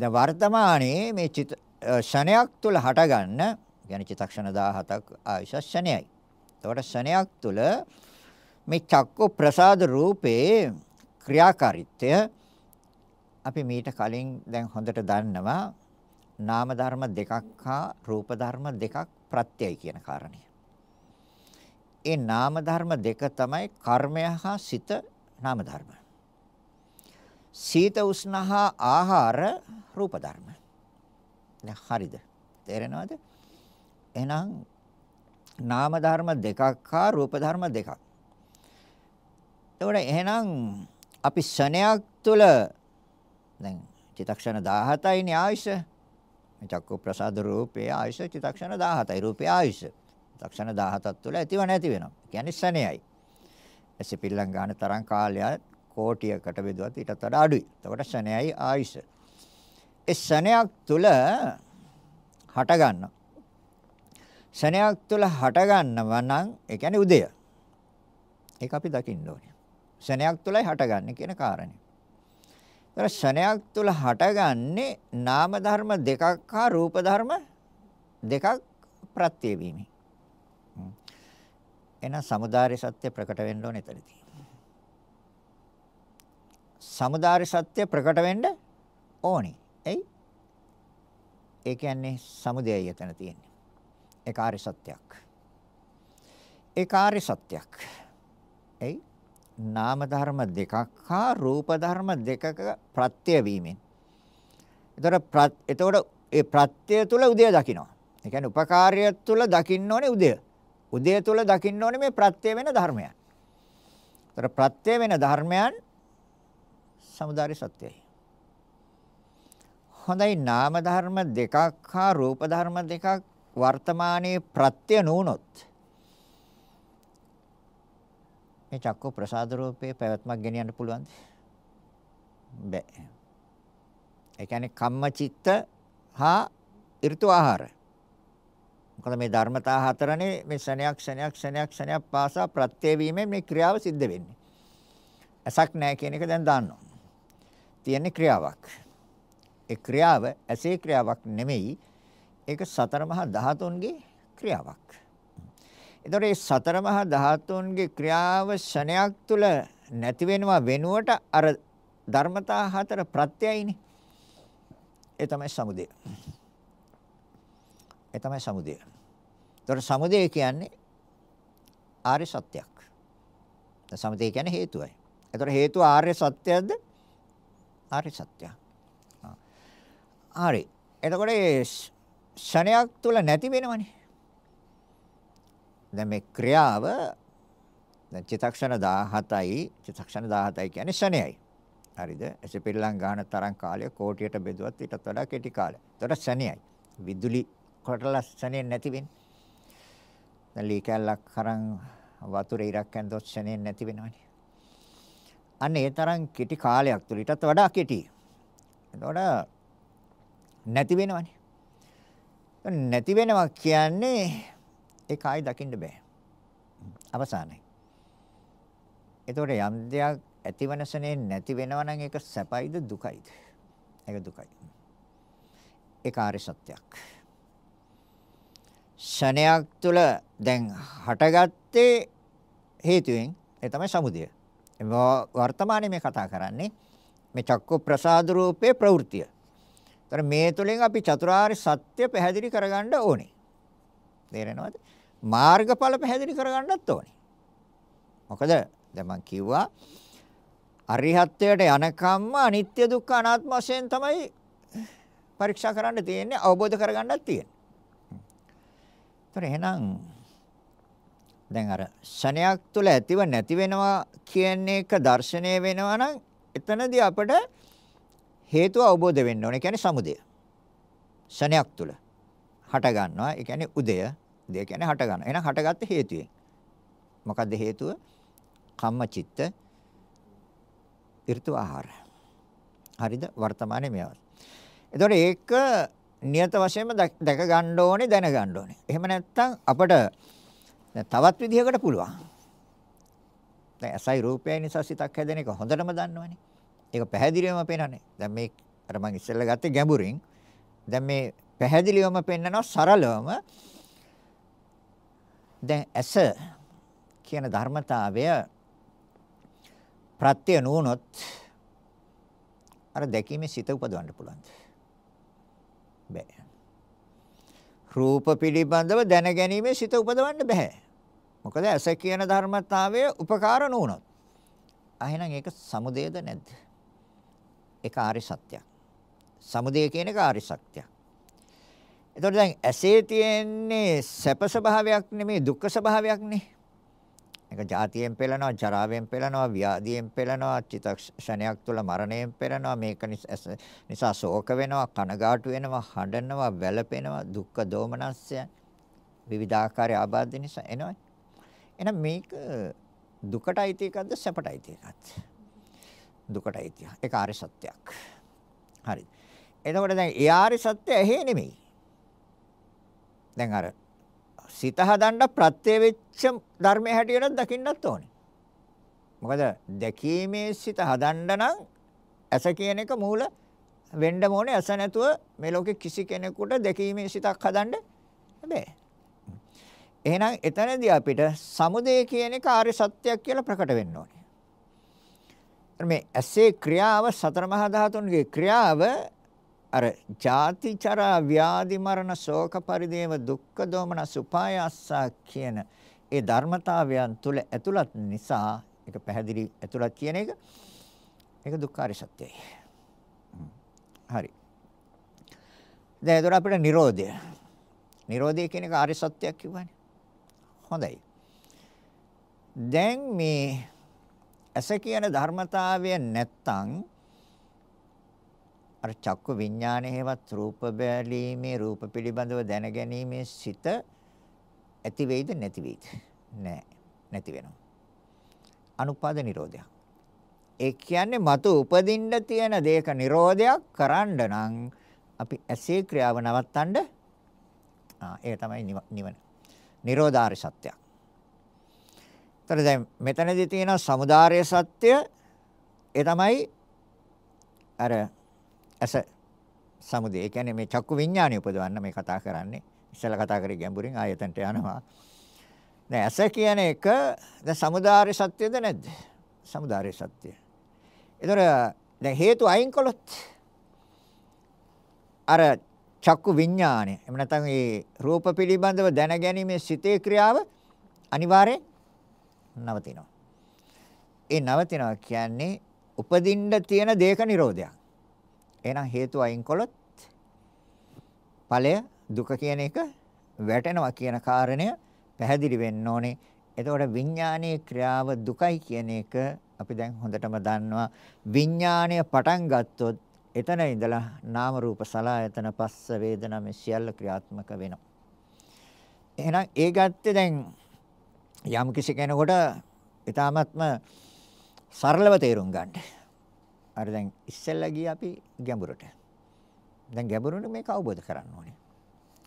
දැන් වර්තමානයේ මේ චිත ෂණයක් තුල හටගන්න يعني චිතක්ෂණ 17ක් ආයශ ෂණයයි. එතකොට ෂණයක් තුල මේ චක්ක ප්‍රසාද රූපේ ක්‍රියාකාරීත්වය අපි මීට කලින් දැන් හොඳට දන්නවා නාම ධර්ම දෙකක් හා රූප ධර්ම දෙකක් ප්‍රත්‍යයයි කියන කාරණය. ඒ නාම ධර්ම දෙක තමයි කර්මය හා සිත නාම ධර්ම. සීත උෂ්ණහා ආහාර රූප ධර්ම. දැන් හරිද? තේරෙනවද? එහෙනම් නාම ධර්ම දෙකක් හා රූප ධර්ම දෙකක්. එතකොට එහෙනම් අපි ශණයක් තුළ දැන් චිතක්ෂණ 17යිනේ ආයස. චක්කු ප්‍රසාද රූපේ ආයස චිතක්ෂණ 17යි රූපේ ආයස. ලක්ෂණ 17ක් තුළ ඇතිව නැති වෙනවා. කියන්නේ ශනේයයි. ඇසිපිල්ලම් ගන්න තරම් කාලය කෝටියකට බෙදුවත් ඊටත් වඩා අඩුයි. එතකොට ශනේයයි ආයස. ඒ ශනේයක් තුළ හට ගන්න. ශනේයක් තුළ හට ගන්නව නම් ඒ කියන්නේ උදය. ඒක අපි දකින්න ඕනේ. ශනේයක් තුළයි හටගන්නේ කියන කාරණය. ඒතර ශනේයක් තුළ හටගන්නේ නාම ධර්ම දෙකක් හා රූප ධර්ම දෙකක් ප්‍රත්‍ය වීමෙන්. එහෙනම් samudāri සත්‍ය ප්‍රකට වෙන්න ඕනේ එතනදී. samudāri සත්‍ය ප්‍රකට වෙන්න ඕනේ. එයි. ඒ කියන්නේ samudayය එතන තියෙන්නේ. ඒ කාර්ය සත්‍යයක්. ඒ කාර්ය සත්‍යයක්. එයි. නාම ධර්ම දෙකක් හා රූප ධර්ම දෙකක ප්‍රත්‍ය වීමෙන්. එතකොට එතකොට ඒ ප්‍රත්‍ය තුල උදය දකින්නවා. ඒ කියන්නේ උපකාරය තුල දකින්න ඕනේ උදය. උදය තුල දකින්න ඕනේ මේ ප්‍රත්‍ය වෙන ධර්මයන්. ඒතර ප්‍රත්‍ය වෙන ධර්මයන් samudari සත්‍යයි. හොඳයි නාම ධර්ම දෙකක් හා රූප ධර්ම දෙකක් වර්තමානයේ ප්‍රත්‍ය නොවුනොත් මේ චක්ක ප්‍රසාද රූපේ පැවැත්මක් ගෙනියන්න පුළුවන්ද? බැ. ඒ කියන්නේ කම්මචිත්ත හා ඍතු ආහාර මොකද මේ ධර්මතා හතරනේ මේ ශණයක් ශණයක් ශණයක් ශණයක් පාසා ප්‍රත්‍ය වීමෙන් මේ ක්‍රියාව සිද්ධ වෙන්නේ. ඇසක් නැහැ කියන එක දැන් දාන්නවා. තියෙන්නේ ක්‍රියාවක්. ඒ ක්‍රියාව ඇසේ ක්‍රියාවක් නෙමෙයි. ඒක සතර මහා ධාතුන්ගේ ක්‍රියාවක්. එතකොට මේ සතර මහා ධාතුන්ගේ ක්‍රියාව ශණයක් තුල නැති වෙනවා වෙනුවට අර ධර්මතා හතර ප්‍රත්‍යයිනේ. ඒ තමයි සමුදේ. ඒ තමයි සමුදය. ඒතකොට සමුදය කියන්නේ ආර්ය සත්‍යයක්. සමුදය කියන්නේ හේතුවයි. ඒතකොට හේතුව ආර්ය සත්‍යයක්ද? ආර්ය සත්‍යයක්. හරි. එතකොට ඒ ෂණයක් තුල නැති වෙනවනේ. දැන් මේ ක්‍රියාව දැන් චිතක්ෂණ 17යි චිතක්ෂණ 17යි කියන්නේ ෂණයයි. හරිද? එසේ පිළිලං ගන්න තරම් කාලය කෝටියට බෙදුවත් ඊටත් වඩා කෙටි කාලය. ඒතකොට ෂණයයි. විදුලි කොට ලස්සනෙන් නැති වෙන්නේ. දැන් ලී කැල්ලක් අරන් වතුරේ ඉරක් ඇඳොත් ශනෙන් නැති වෙනවනේ. අන්න ඒ තරම් කෙටි කාලයක් තුළ ඊටත් වඩා කෙටි. එතකොට නැති වෙනවනේ. නැති වෙනවා කියන්නේ ඒක ආයි දකින්න බෑ. අවසానයි. එතකොට යම් දෙයක් ඇතිවන ශනේ නැති වෙනවා නම් ඒක සැපයිද දුකයිද? ඒක දුකයි. ඒක ආර්ය සත්‍යයක්. ෂණයක් තුල දැන් හටගත්තේ හේතුවෙන් ඒ තමයි සමුදය. වර්තමානයේ මේ කතා කරන්නේ මේ චක්කු ප්‍රසාද රූපේ ප්‍රවෘතිය. ඒතර මේ තුලින් අපි චතුරාර්ය සත්‍ය පැහැදිලි කරගන්න ඕනේ. තේරෙනවද? මාර්ගඵල පැහැදිලි කරගන්නත් ඕනේ. මොකද දැන් මම කිව්වා අරිහත්ත්වයට යනකම්ම අනිත්‍ය දුක්ඛ අනාත්ම වශයෙන් තමයි පරීක්ෂා කරන්න තියෙන්නේ අවබෝධ කරගන්නත් තියෙන්නේ. ඒතර එහෙනම් දැන් අර ශණයක් තුල ඇතිව නැති වෙනවා කියන එක දැర్శණය වෙනවා නම් එතනදී අපිට හේතුව අවබෝධ වෙන්න ඕනේ. කියන්නේ සමුදය. ශණයක් තුල හට ගන්නවා. ඒ කියන්නේ උදය. උදය කියන්නේ හට ගන්නවා. එහෙනම් හටගත්ත හේතුයෙන්. මොකද්ද හේතුව? කම්මචිත්ත ඍතු ආහාර. හරිද? වර්තමානයේ මේවා. එතකොට ඒක නියත වශයෙන්ම දැක ගන්න ඕනේ දැන ගන්න ඕනේ. එහෙම නැත්නම් අපට තවත් විදිහකට පුළුවන්. දැන් ඇසයි රූපයයි නිසා සිතක් හැදෙන එක හොඳටම දන්නවනේ. ඒක පැහැදිලිවම පේනනේ. දැන් මේ අර මම ඉස්සෙල්ලා ගත්තේ ගැඹුරින්. දැන් මේ පැහැදිලිවම පෙන්නනවා සරලවම. දැන් ඇස කියන ධර්මතාවය ප්‍රත්‍ය නුනොත් අර දැකීමේ සිත උපදවන්න පුළුවන්. බෑ. රූප පිළිබඳව දැනගැනීමේ සිත උපදවන්න බෑ. මොකද ඇස කියන ධර්මතාවය උපකාර නොවුනොත්. එහෙනම් ඒක සමුදේද නැද්ද? ඒක ආරි සත්‍යයක්. සමුදේ කියන එක ආරි සත්‍යයක්. එතකොට දැන් ඇසේ තියෙන්නේ සැප ස්වභාවයක් නෙමෙයි දුක්ඛ ස්වභාවයක් නේ. ඒක જાතියෙන් පෙළනවා, ජරාවෙන් පෙළනවා, ව්‍යාධියෙන් පෙළනවා, චිත්තක්ෂණයක් තුල මරණයෙන් පෙළනවා. මේක නිසා ශෝක වෙනවා, කනගාටු වෙනවා, හඬනවා, වැළපෙනවා, දුක්ඛ දෝමනස්ය විවිධාකාර ආබාධ නිසා එනවා. එහෙනම් මේක දුකට අයිති එකක්ද සැපට අයිති එකක්ද? දුකට අයිති. ඒක ආර්ය සත්‍යයක්. හරිද? එතකොට දැන් ඒ ආර්ය සත්‍ය ඇහි නෙමෙයි. දැන් අර සිත හදන්න ප්‍රත්‍ය වෙච්ච ධර්මයේ හැටියට දකින්නත් ඕනේ. මොකද දැකීමේ සිත හදන්න නම් ඇස කියන එක මූල වෙන්න ඕනේ. ඇස නැතුව මේ ලෝකේ කිසි කෙනෙකුට දැකීමේ සිතක් හදන්න බෑ. එහෙනම් එතනදී අපිට සමුදය කියන එක ආර්ය සත්‍යයක් කියලා ප්‍රකට වෙන්න ඕනේ. මේ ඇසේ ක්‍රියාව සතර මහා ධාතුන්ගේ ක්‍රියාව අර ජාති චරා ව්‍යාධි මරණ ශෝක පරිදේව දුක්ඛ දෝමන සුපායස්සා කියන ඒ ධර්මතාවයන් තුල ඇතුළත් නිසා ඒක පැහැදිලි ඇතුළත් කියන එක ඒක දුක්ඛාරය සත්‍යයි. හරි. දැන් ඒතර අපිට Nirodha. Nirodha කියන එක ආර්ය සත්‍යයක් කියවනේ. හොඳයි. දැන් මේ ඇස කියන ධර්මතාවය නැත්තම් අර චක්කු විඥානයේවත් රූප බැලීමේ රූප පිළිබඳව දැනගැනීමේ සිත ඇති වෙයිද නැති වෙයිද? නෑ. නැති වෙනවා. අනුපාද නිරෝධයක්. ඒ කියන්නේ මතු උපදින්න තියෙන දේක නිරෝධයක් කරන්න නම් අපි ඇසේ ක්‍රියාව නවත්තන්න ආ ඒ තමයි නිවන. නිරෝධාර සත්‍යයක්. ඒතර දැන් මෙතනදී තියෙන සමුදාය සත්‍ය ඒ තමයි අර ඇස සමුදේ. ඒ කියන්නේ මේ චක්කු විඥානය උපදවන්න මේ කතා කරන්නේ. ඉස්සෙල්ලා කතා කරේ ගැඹුරින් ආයතනට යනවා. දැන් ඇස කියන එක දැන් samudāri සත්‍යද නැද්ද? samudāri සත්‍ය. ඒතර දැන් හේතු අයින් කළොත් අර චක්කු විඥානය එහෙම නැත්නම් මේ රූප පිළිබඳව දැනගැනීමේ සිතේ ක්‍රියාව අනිවාර්යෙන් නවතිනවා. ඒ නවතිනවා කියන්නේ උපදින්න තියෙන දේක නිරෝධයක්. එහෙනම් හේතු අයින් කළොත් ඵලය දුක කියන එක වැටෙනවා කියන කාරණය පැහැදිලි වෙන්න ඕනේ. එතකොට විඥානයේ ක්‍රියාව දුකයි කියන එක අපි දැන් හොඳටම දන්නවා. විඥාණය පටන් ගත්තොත් එතන ඉඳලා නාම රූප සලආයතන පස්ස වේදනා මේ සියල්ල ක්‍රියාත්මක වෙනවා. එහෙනම් ඒ ගත්තේ දැන් යම් කිසි කෙනෙකුට ඊ타මත්ම සරලව තේරුම් ගන්න. අර දැන් ඉස්සෙල්ලා ගියේ අපි ගැඹුරට. දැන් ගැඹුරට මේක අවබෝධ කරගන්න ඕනේ.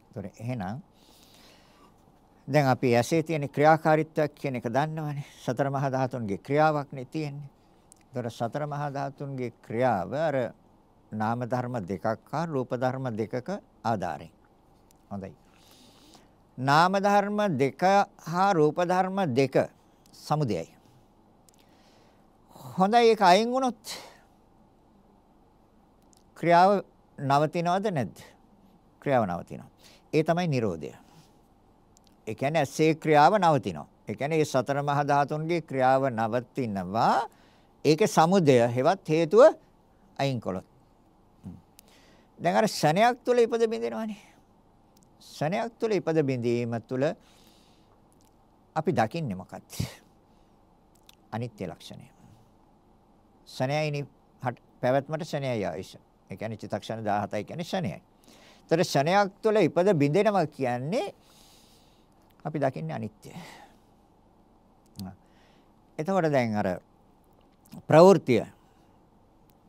ඒතොර එහෙනම් දැන් අපි ඇසේ තියෙන ක්‍රියාකාරීත්වයක් කියන එක දන්නවනේ. සතර මහා ධාතුන්ගේ ක්‍රියාවක්නේ තියෙන්නේ. ඒතොර සතර මහා ධාතුන්ගේ ක්‍රියාව අර නාම ධර්ම දෙකක් හා රූප ධර්ම දෙකක ආධාරයෙන්. හොඳයි. නාම ධර්ම දෙක හා රූප ධර්ම දෙක සමුදයයි. හොඳයි ඒක අයින් වුණොත් ක්‍රියාව නවතිනවද නැද්ද? ක්‍රියාව නවතිනවා. ඒ තමයි Nirodha. ඒ කියන්නේ ඇසේ ක්‍රියාව නවතිනවා. ඒ කියන්නේ මේ සතර මහා ධාතුන්ගේ ක්‍රියාව නවතිනවා. ඒකේ සමුදය හෙවත් හේතුව අයින් කළොත්. දැන් අර ශණයක් තුල ඉපද බින්දිනවනේ. ශණයක් තුල ඉපද බින්දීම තුල අපි දකින්නේ මොකක්ද? අනිත්‍ය ලක්ෂණය. ශණයයිනි පැවැත්මට ශණයයි ආයෂ. ඒ කියන්නේ චිත්තක්ෂණ 17යි කියන්නේ ෂණයයි. ඒතර ෂණයක් තුළ ඉපද බිඳෙනවා කියන්නේ අපි දකින්නේ අනිත්‍ය. එතකොට දැන් අර ප්‍රවෘත්තිය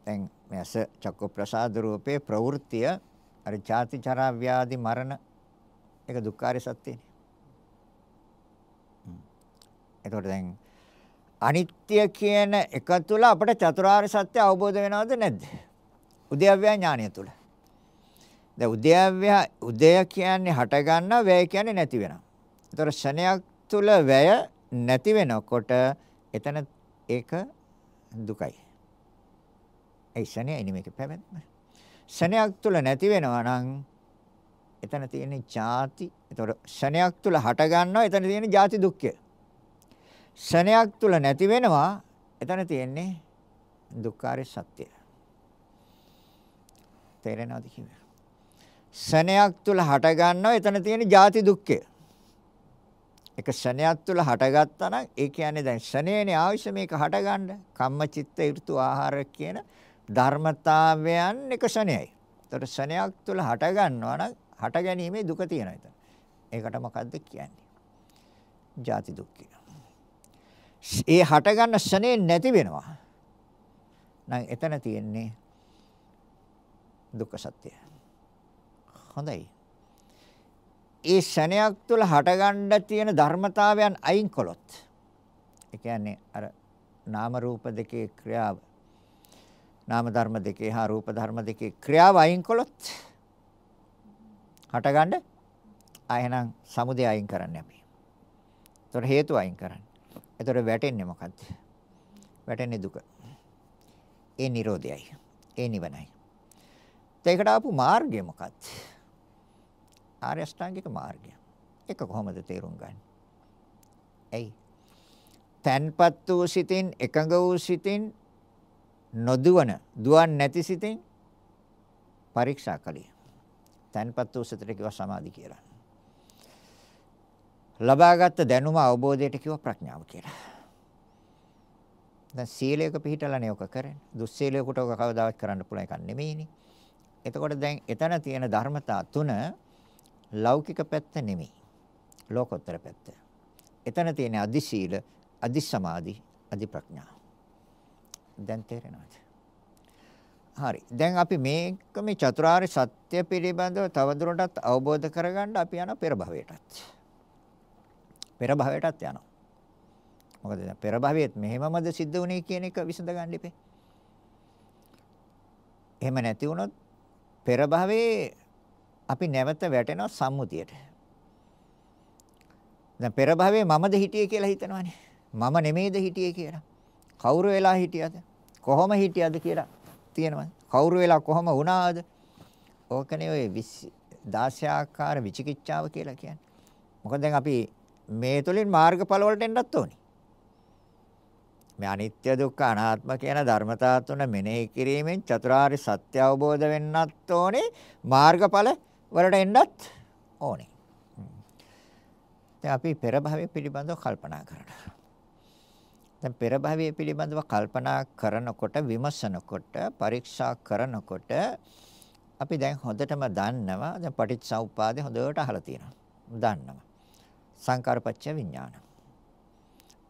දැන් මෙස චක්ක ප්‍රසාද රූපේ ප්‍රවෘත්තිය අර ජාති ජරා ව්‍යාධි මරණ ඒක දුක්ඛාරය සත්‍යනේ. එතකොට දැන් අනිත්‍ය කියන එක තුළ අපිට චතුරාර්ය සත්‍ය අවබෝධ වෙනවද නැද්ද? උද්‍යව්‍යා ඥානය තුල. දැන් උද්‍යව්‍යා උදය කියන්නේ හට ගන්නවා වැය කියන්නේ නැති වෙනවා. ඒතර ෂණයක් තුල වැය නැති වෙනකොට එතන ඒක දුකයි. ඒ ෂණය එනිමේක පැවැත්ම. ෂණයක් තුල නැති වෙනවා නම් එතන තියෙන ಜಾති. ඒතර ෂණයක් තුල හට ගන්නවා එතන තියෙන ಜಾති දුක්ඛය. ෂණයක් තුල නැති වෙනවා එතන තියෙන්නේ දුක්ඛාරය සත්‍යය. තේරෙනවද කියන්නේ? සනයක් තුල හට ගන්නවා එතන තියෙන ಜಾති දුක්ඛය. එක සනයක් තුල හටගත්තා නම් ඒ කියන්නේ දැන් සනේනේ ආවිෂ මේක හටගන්න කම්මචිත්ත ඍතු ආහාර කියන ධර්මතාවයන් එක සනයයි. ඒතර සනයක් තුල හට ගන්නවා නම් හට ගැනීමේ දුක තියෙනවා එතන. ඒකට මොකද්ද කියන්නේ? ಜಾති දුක්ඛය. ඒ හට ගන්න සනේ නැති වෙනවා. නම් එතන තියෙන්නේ දුක්ඛ සත්‍ය. හොඳයි. ඒ ශණයක් තුල හටගන්න තියෙන ධර්මතාවයන් අයින් කළොත් ඒ කියන්නේ අර නාම රූප දෙකේ ක්‍රියාව නාම ධර්ම දෙකේ හා රූප ධර්ම දෙකේ ක්‍රියාව අයින් කළොත් හටගන්න ආයෙනම් සමුදය අයින් කරන්න අපි. ඒතර හේතු අයින් කරන්න. ඒතර වැටෙන්නේ මොකද්ද? වැටෙන්නේ දුක. ඒ Nirodhayයි. ඒ නිවනයි. ඒකට ආපු මාර්ගය මොකක්ද? ආර්ය අෂ්ටාංගික මාර්ගය. ඒක කොහොමද තේරුම් ගන්න? එයි. තන්පත් වූ සිතින් එකඟ වූ සිතින් නොදුවන, දුවන් නැති සිතින් පරීක්ෂා කළේ. තන්පත් වූ සිතට කිව්වා සමාධි කියලා. ලබාගත් දැනුම අවබෝධයට කිව්වා ප්‍රඥාව කියලා. දැන් සීලයක පිළිටලා නේ ඔක කරන්නේ. දුස්සීලයකට ඔක කවදාවත් කරන්න පුළුවන් එකක් නෙමෙයිනේ. එතකොට දැන් එතන තියෙන ධර්මතා තුන ලෞකික පැත්ත නෙමෙයි. ලෝකෝත්තර පැත්ත. එතන තියෙන අදි සීල, අදි සමාධි, අදි ප්‍රඥා. දැන් තේරෙනවද? හරි. දැන් අපි මේක මේ චතුරාර්ය සත්‍ය පිළිබඳව තවදුරටත් අවබෝධ කරගන්න අපි යන පෙර භවයටත්. පෙර භවයටත් යනවා. මොකද දැන් පෙර භවයේත් මෙහෙමමද සිද්ධ වුනේ කියන එක විසඳ ගන්න ඉපේ. එහෙම නැති වුණොත් පෙර භවයේ අපි නැවත වැටෙනවා සම්මුතියට. දැන් පෙර භවයේ මමද හිටියේ කියලා හිතනවානේ. මම නෙමෙයිද හිටියේ කියලා. කවුරු වෙලා හිටියද? කොහොම හිටියද කියලා තියෙනවා. කවුරු වෙලා කොහොම වුණාද? ඕකනේ ඔය 16 ආකාර විචිකිච්ඡාව කියලා කියන්නේ. මොකද දැන් අපි මේ තුලින් මාර්ගඵල වලට එන්නත් ඕනේ. මේ අනිත්‍ය දුක්ඛ අනාත්ම කියන ධර්මතා තුන මෙනෙහි කිරීමෙන් චතුරාර්ය සත්‍ය අවබෝධ වෙන්නත් ඕනේ මාර්ගඵල වලට එන්නත් ඕනේ. දැන් අපි පෙර භවයේ පිළිබඳව කල්පනා කරනවා. දැන් පෙර භවයේ පිළිබඳව කල්පනා කරනකොට විමසනකොට පරීක්ෂා කරනකොට අපි දැන් හොඳටම දන්නවා දැන් පටිච්චසමුප්පාදේ හොඳට අහලා තියෙනවා. දන්නවා. සංකාරපච්චය විඥාන.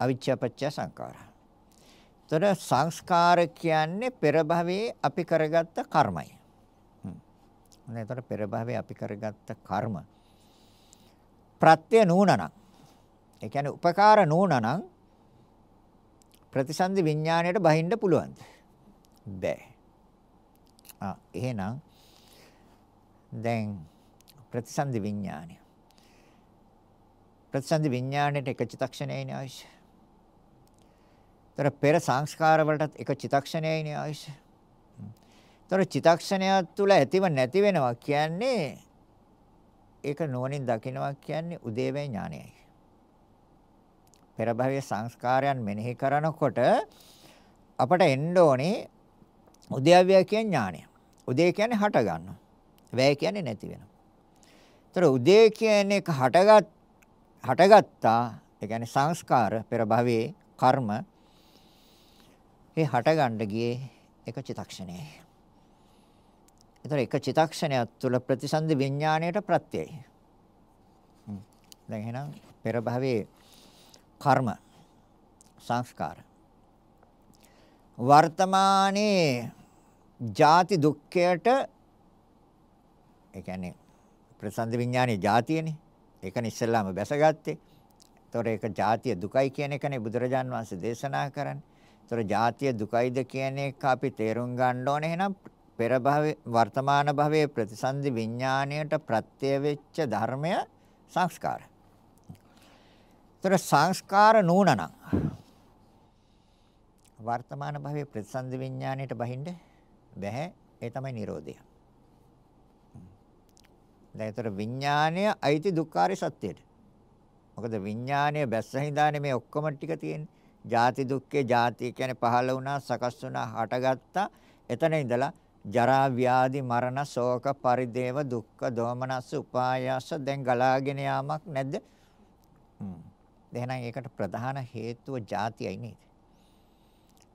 අවිච්ඡපච්චය සංකාරා. එතකොට සංස්කාර කියන්නේ පෙර භවයේ අපි කරගත්ත කර්මය. හ්ම්. එතකොට පෙර භවයේ අපි කරගත්ත කර්ම ප්‍රත්‍ය නූනනම්. ඒ කියන්නේ උපකාර නූනනම් ප්‍රතිසන්දි විඥාණයට බහින්න පුළුවන්ද? බෑ. ආ එහෙනම් දැන් ප්‍රතිසන්දි විඥාණය ප්‍රතිසන්දි විඥාණයට එක චිත්තක්ෂණයයි අවශ්‍ය. ତර පෙර සංස්කාර වලටත් එක චිතක්ෂණයයිනේ ආයශ. ତර චිතක්ෂණය තුල ඇතිව නැති වෙනවා කියන්නේ ඒක නුවණින් දකිනවා කියන්නේ උදේවේ ඥානයයි. පෙර භවයේ සංස්කාරයන් මෙනෙහි කරනකොට අපට එන්න ඕනේ උදේවය කියන ඥානය. උදේ කියන්නේ හට ගන්නවා. වැය කියන්නේ නැති වෙනවා. ඒතර උදේ කියන්නේ එක හටගත් හටගත්තා ඒ කියන්නේ සංස්කාර පෙර භවයේ කර්ම ඒ හටගන්න ගියේ එක චිතක්ෂණේ. ඒතර එක චිතක්ෂණයක් තුළ ප්‍රතිසන්දි විඥාණයට ප්‍රත්‍යයයි. දැන් එහෙනම් පෙර භවයේ කර්ම සංස්කාර වර්තමානයේ ಜಾති දුක්ඛයට ඒ කියන්නේ ප්‍රසන්ද විඥානයේ ಜಾතියනේ ඒකනේ ඉස්සෙල්ලාම බැසගත්තේ. ඒතොර ඒක ಜಾතිය දුකයි කියන එකනේ බුදුරජාන් වහන්සේ දේශනා කරන්නේ. ඒතර ජාතිය දුකයිද කියන එක අපි තේරුම් ගන්න ඕනේ එහෙනම් පෙර භවයේ වර්තමාන භවයේ ප්‍රතිසන්දි විඥාණයට ප්‍රත්‍ය වෙච්ච ධර්මය සංස්කාර. ඒතර සංස්කාර නූනනම් වර්තමාන භවයේ ප්‍රතිසන්දි විඥාණයට බහින්ද බැහැ ඒ තමයි Nirodha. දැන් ඒතර විඥාණය අයිති දුක්ඛාරය සත්‍යයට. මොකද විඥාණය බැස්ස හින්දානේ මේ ඔක්කොම ටික තියෙන්නේ. ජාති දුක්ඛේ ජාතිය කියන්නේ පහළ වුණා, සකස් වුණා, හටගත්තා. එතන ඉඳලා ජරා ව්‍යාධි මරණ ශෝක පරිදේව දුක්ඛ දෝමනස් උපායාස දැන් ගලාගෙන යාමක් නැද්ද? හ්ම්. එහෙනම් ඒකට ප්‍රධාන හේතුව ජාතියයි නේද?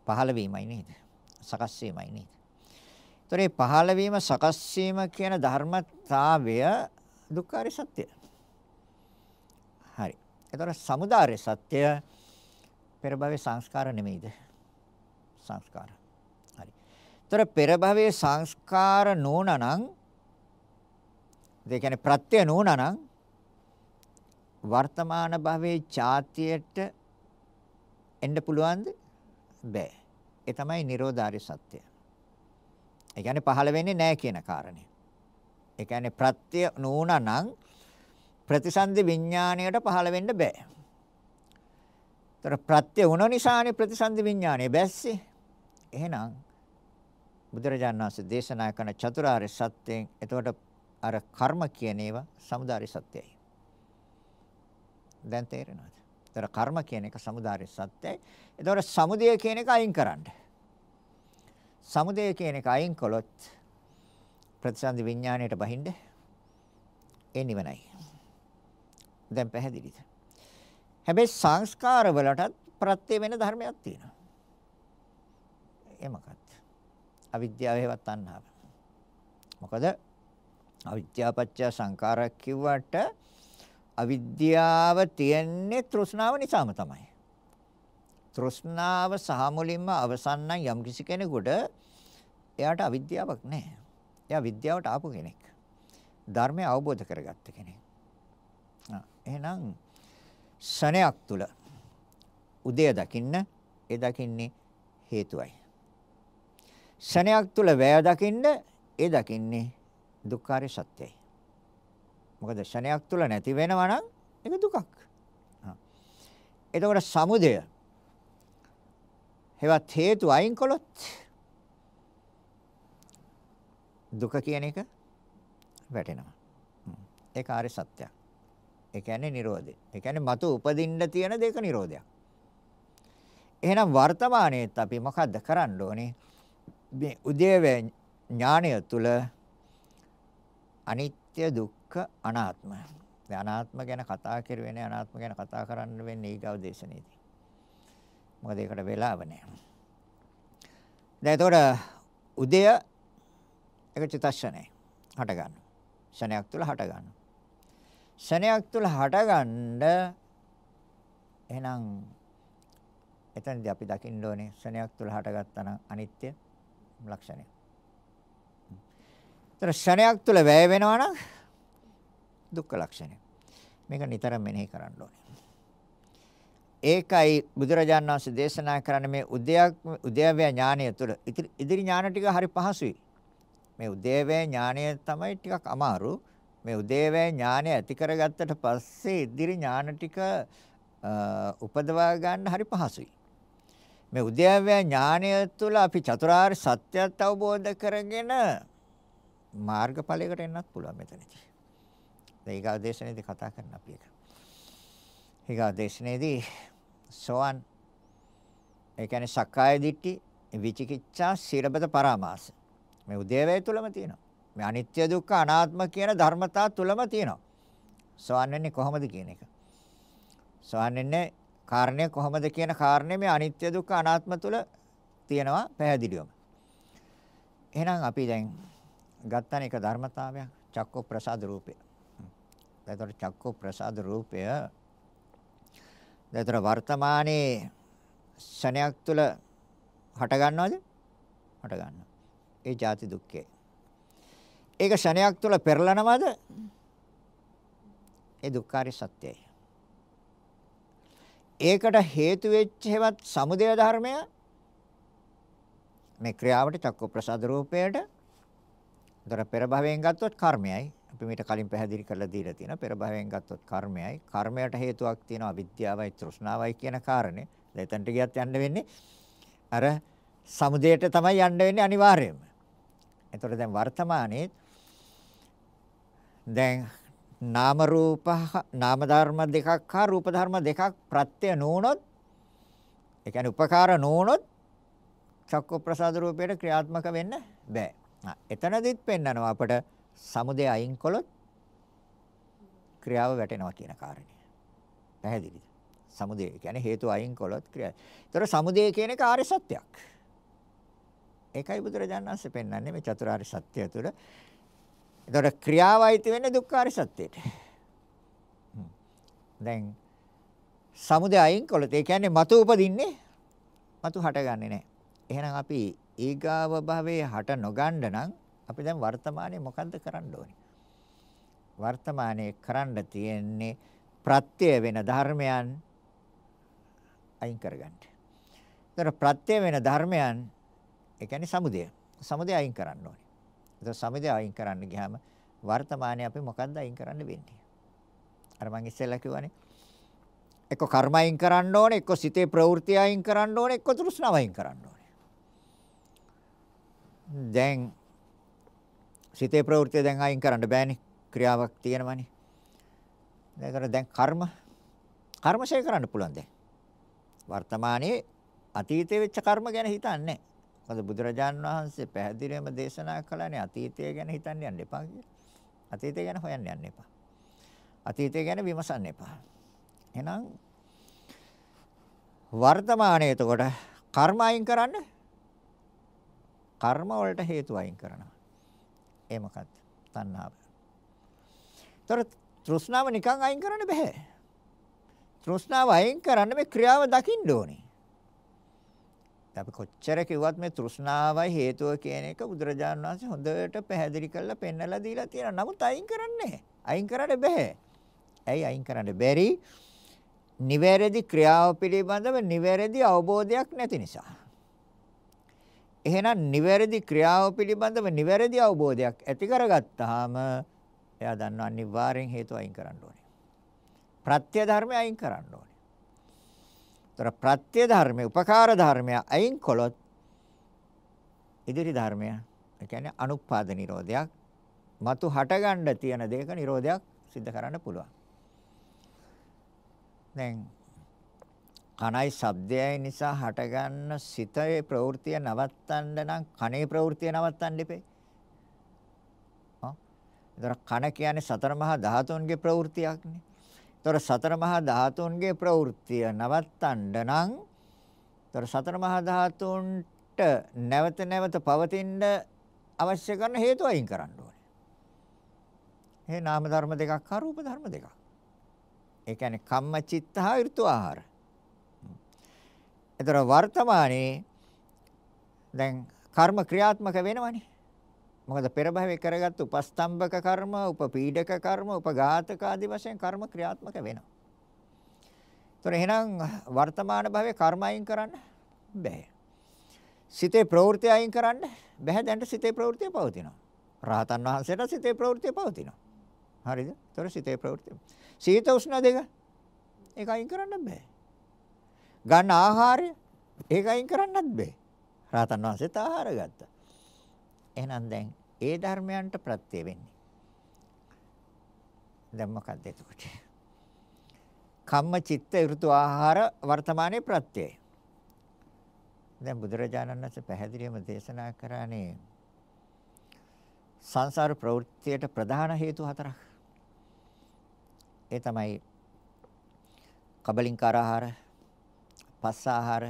පහළ වීමයි නේද? සකස් වීමයි නේද? ඒතර මේ පහළ වීම සකස් වීම කියන ධර්මතාවය දුක්ඛාරය සත්‍යය. හරි. ඒතර සමුදාය සත්‍යය පෙර භවයේ සංස්කාර නෙමෙයිද? සංස්කාර. හරි. ତොර පෙර භවයේ සංස්කාර නෝනනම් ඒ කියන්නේ ප්‍රත්‍ය නෝනනම් වර්තමාන භවයේ ඡාතියට එන්න පුළුවන්ද? බෑ. ඒ තමයි Nirodhari සත්‍ය. ඒ කියන්නේ පහළ වෙන්නේ නැහැ කියන කාරණේ. ඒ කියන්නේ ප්‍රත්‍ය නෝනනම් ප්‍රතිසන්දි විඥාණයට පහළ වෙන්න බෑ. ඒතර ප්‍රත්‍ය වුණ නිසානේ ප්‍රතිසන්දි විඥානේ බැස්සේ. එහෙනම් බුදුරජාණන් වහන්සේ දේශනා කරන චතුරාර්ය සත්‍යයෙන් එතකොට අර කර්ම කියන ඒවා samudāri සත්‍යයි. දැන් තේරෙනවද? ඒතර කර්ම කියන එක samudāri සත්‍යයි. ඒතකොට samudaya කියන එක අයින් කරන්න. samudaya කියන එක අයින් කළොත් ප්‍රතිසන්දි විඥාණයට බහින්නේ ඒ නිවනයි. දැන් පැහැදිලිද? හැබැයි සංස්කාරවලටත් ප්‍රත්‍ය වෙන ධර්මයක් තියෙනවා. එමකත්. අවිද්‍යාව හේවත් තණ්හාව. මොකද අවිද්‍යාපච්චය සංකාර කිව්වට අවිද්‍යාව තියෙන්නේ තෘෂ්ණාව නිසාම තමයි. තෘෂ්ණාව සහ මුලින්ම අවසන් නම් යම්කිසි කෙනෙකුට එයාට අවිද්‍යාවක් නැහැ. එයා විද්‍යාවට ආපු කෙනෙක්. ධර්මය අවබෝධ කරගත්ත කෙනෙක්. එහෙනම් ෂණයක් තුල උදය දකින්න ඒ දකින්නේ හේතුවයි. ෂණයක් තුල වැය දකින්න ඒ දකින්නේ දුක්ඛාරය සත්‍යයි. මොකද ෂණයක් තුල නැති වෙනවා නම් ඒක දුකක්. එතකොට සමුදය හෙවත් හේතු අයින් කළොත් දුක කියන එක වැටෙනවා. ඒක ආර්ය සත්‍යයක්. ඒ කියන්නේ Nirodhe. ඒ කියන්නේ මතු උපදින්න තියෙන දෙක Nirodhayak. එහෙනම් වර්තමානයේත් අපි මොකද්ද කරන්න ඕනේ? මේ උදේවේ ඥානය තුල අනිත්‍ය දුක්ඛ අනාත්ම. දැන් අනාත්ම ගැන කතා කරුවේ නෑ අනාත්ම ගැන කතා කරන්න වෙන්නේ ඊගව දේශනේදී. මොකද ඒකට වෙලාව නෑ. දැන් එතකොට උදය එක චිත්තක්ෂණේ හට ගන්න. ෂණයක් තුල හට ගන්න. ශණයක් තුල හටගන්න එහෙනම් එතනදී අපි දකින්න ඕනේ ශණයක් තුල හටගත්තා නම් අනිත්‍ය ලක්ෂණය. ඒතර ශණයක් තුල වැය වෙනවා නම් දුක්ඛ ලක්ෂණය. මේක නිතරම මෙනෙහි කරන්න ඕනේ. ඒකයි බුදුරජාණන් වහන්සේ දේශනා කරන්නේ මේ උදයක් උදයවය ඥානය තුල ඉදිරි ඥාන ටික හරි පහසුයි. මේ උදේවේ ඥානය තමයි ටිකක් අමාරු. මේ උදේවැය ඥානය ඇති කරගත්තට පස්සේ ඉදිරි ඥාන ටික උපදවා ගන්න හරි පහසුයි. මේ උදේවැය ඥානය තුළ අපි චතුරාර්ය සත්‍යයත් අවබෝධ කරගෙන මාර්ගඵලයකට එන්නත් පුළුවන් මෙතනදී. ඒකා දේශනේදී කතා කරන්න අපි ඒක. ඒකා දේශනේදී සෝවන් ඒ කියන්නේ සක්කාය දිට්ඨි විචිකිච්ඡා සිරබත පරාමාස මේ උදේවැය තුළම තියෙනවා. මේ අනිත්‍ය දුක්ඛ අනාත්ම කියන ධර්මතා තුලම තියෙනවා. සවන් වෙන්නේ කොහොමද කියන එක. සවන් වෙන්නේ කාරණය කොහොමද කියන කාරණය මේ අනිත්‍ය දුක්ඛ අනාත්ම තුල තියෙනවා පැහැදිලිවම. එහෙනම් අපි දැන් ගත්තන එක ධර්මතාවයක් චක්ක ප්‍රසාද රූපය. එතකොට චක්ක ප්‍රසාද රූපය එතකොට වර්තමානයේ ශණයක් තුල හට ගන්නවද? හට ගන්නවා. ඒ ಜಾති දුක්ඛේ. ඒක ෂණයක් තුල පෙරලනවද? ඒ දුක්ඛාරිය සත්‍යයි. ඒකට හේතු වෙච්ච හේවත් සමුදය ධර්මය මේ ක්‍රියාවට චක්ක ප්‍රසාද රූපයට දර පෙර භවයෙන් ගත්තොත් කර්මයයි අපි මේට කලින් පැහැදිලි කරලා දීලා තියෙනවා පෙර භවයෙන් ගත්තොත් කර්මයයි කර්මයට හේතුවක් තියෙනවා අවිද්‍යාවයි තෘෂ්ණාවයි කියන කාරණේ දැන් එතනට ගියත් යන්න වෙන්නේ අර සමුදයට තමයි යන්න වෙන්නේ අනිවාර්යයෙන්ම එතකොට දැන් වර්තමානයේ දැන් නාම රූප නාම ධර්ම දෙකක් හා රූප ධර්ම දෙකක් ප්‍රත්‍ය නොවුනොත් ඒ කියන්නේ උපකාර නොවුනොත් චක්ක ප්‍රසාද රූපයට ක්‍රියාත්මක වෙන්න බෑ. එතනදිත් පෙන්නනවා අපට සමුදය අයින් කළොත් ක්‍රියාව වැටෙනවා කියන කාරණය. පැහැදිලිද? සමුදය කියන්නේ හේතු අයින් කළොත් ක්‍රියාව. ඒතර සමුදය කියන එක ආර්ය සත්‍යයක්. ඒකයි බුදුරජාණන් වහන්සේ පෙන්වන්නේ මේ චතුරාර්ය සත්‍යය තුළ එතකොට ක්‍රියාවයිති වෙන්නේ දුක්ඛාර සත්‍යයට. දැන් සමුදය අයින් කළොත් ඒ කියන්නේ මතු උපදින්නේ මතු හටගන්නේ නැහැ. එහෙනම් අපි ඊගාව භවයේ හට නොගන්න නම් අපි දැන් වර්තමානයේ මොකද්ද කරන්න ඕනේ? වර්තමානයේ කරන්න තියෙන්නේ ප්‍රත්‍ය වෙන ධර්මයන් අයින් කරගන්න. ඒතර ප්‍රත්‍ය වෙන ධර්මයන් ඒ කියන්නේ සමුදය. සමුදය අයින් කරන්න ඕනේ. ඒතර සමිතය අයින් කරන්න ගියාම වර්තමානයේ අපි මොකද්ද අයින් කරන්න වෙන්නේ? අර මම ඉස්සෙල්ලා කිව්වනේ. එක්ක කර්ම අයින් කරන්න ඕනේ, එක්ක සිතේ ප්‍රවෘත්ති අයින් කරන්න ඕනේ, එක්ක තෘෂ්ණාව අයින් කරන්න ඕනේ. දැන් සිතේ ප්‍රවෘත්ති දැන් අයින් කරන්න බෑනේ. ක්‍රියාවක් තියෙනවනේ. ඒකට දැන් කර්ම කර්මශය කරන්න පුළුවන් දැන්. වර්තමානයේ අතීතයේ වෙච්ච කර්ම ගැන හිතන්නේ නැහැ. මොකද බුදුරජාන් වහන්සේ පැහැදිලිවම දේශනා කළානේ අතීතය ගැන හිතන්න යන්න එපා කියලා. අතීතය ගැන හොයන්න යන්න එපා. අතීතය ගැන විමසන්න එපා. එහෙනම් වර්තමානයේ එතකොට කර්ම අයින් කරන්න කර්ම වලට හේතු අයින් කරනවා. ඒ මොකක්ද? තණ්හාව. ඒතර තෘෂ්ණාව නිකන් අයින් කරන්න බෑ. තෘෂ්ණාව අයින් කරන්න මේ ක්‍රියාව දකින්න ඕනේ. අපි කොච්චර කිව්වත් මේ තෘෂ්ණාවයි හේතුව කියන එක බුදුරජාණන් වහන්සේ හොඳට පැහැදිලි කරලා පෙන්නලා දීලා තියෙනවා. නමුත් අයින් කරන්නේ අයින් කරන්න බෑ. ඇයි අයින් කරන්න බැරි? නිවැරදි ක්‍රියාව පිළිබඳව නිවැරදි අවබෝධයක් නැති නිසා. එහෙනම් නිවැරදි ක්‍රියාව පිළිබඳව නිවැරදි අවබෝධයක් ඇති කරගත්තාම එයා දන්නවා අනිවාර්යෙන් හේතු අයින් කරන්න ඕනේ. ප්‍රත්‍ය ධර්මය අයින් කරන්න ඕනේ. ତොර ප්‍රත්‍ය ධර්මය, උපකාර ධර්මය අයින් කළොත් ඉදිරි ධර්මය, ඒ කියන්නේ අනුපාද නිරෝධයක් මතු හටගන්න තියෙන දෙයක නිරෝධයක් සිද්ධ කරන්න පුළුවන්. දැන් කනයි ශබ්දයයි නිසා හටගන්න සිතේ ප්‍රවෘත්තිය නවත්තන්න නම් කනේ ප්‍රවෘත්තිය නවත්තන්න ඉපේ. හා. ඒතර කන කියන්නේ සතර මහා ධාතුන්ගේ ප්‍රවෘත්තියක්නේ. ତොර සතර මහා ධාතුන්ගේ ප්‍රවෘත්තිය නවත්තන්න නම් තොර සතර මහා ධාතුන්ට නැවත නැවත පවතින්න අවශ්‍ය කරන හේතු අයින් කරන්න ඕනේ. මේ නාම ධර්ම දෙකක් හා රූප ධර්ම දෙකක්. ඒ කියන්නේ කම්මචිත්ත හා ඍතු ආහාර. ඒතර වර්තමානයේ දැන් කර්ම ක්‍රියාත්මක වෙනවනේ. මොකද පෙර භවයේ කරගත් උපස්තම්භක කර්ම, උපපීඩක කර්ම, උපඝාතක ආදී වශයෙන් කර්ම ක්‍රියාත්මක වෙනවා. ඒතර එහෙනම් වර්තමාන භවයේ කර්ම අයින් කරන්න බෑ. සිතේ ප්‍රවෘත්ති අයින් කරන්න බෑ. දැන් සිතේ ප්‍රවෘත්තිය පවතිනවා. රහතන් වහන්සේට සිතේ ප්‍රවෘත්තිය පවතිනවා. හරිද? ඒතර සිතේ ප්‍රවෘත්තිය. සීත උෂ්ණ දෙක ඒක අයින් කරන්න බෑ. ගන්න ආහාරය ඒක අයින් කරන්නත් බෑ. රහතන් වහන්සේත් ආහාර ගත්තා. එහෙනම් දැන් ඒ ධර්මයන්ට ප්‍රත්‍ය වෙන්නේ. දැන් මොකක්ද එතකොට? කම්ම චිත්ත ඍතු ආහාර වර්තමානයේ ප්‍රත්‍යය. දැන් බුදුරජාණන් වහන්සේ පැහැදිලිවම දේශනා කරානේ සංසාර ප්‍රවෘත්තියට ප්‍රධාන හේතු හතරක්. ඒ තමයි කබලින්කාර ආහාර, පස්ස ආහාර,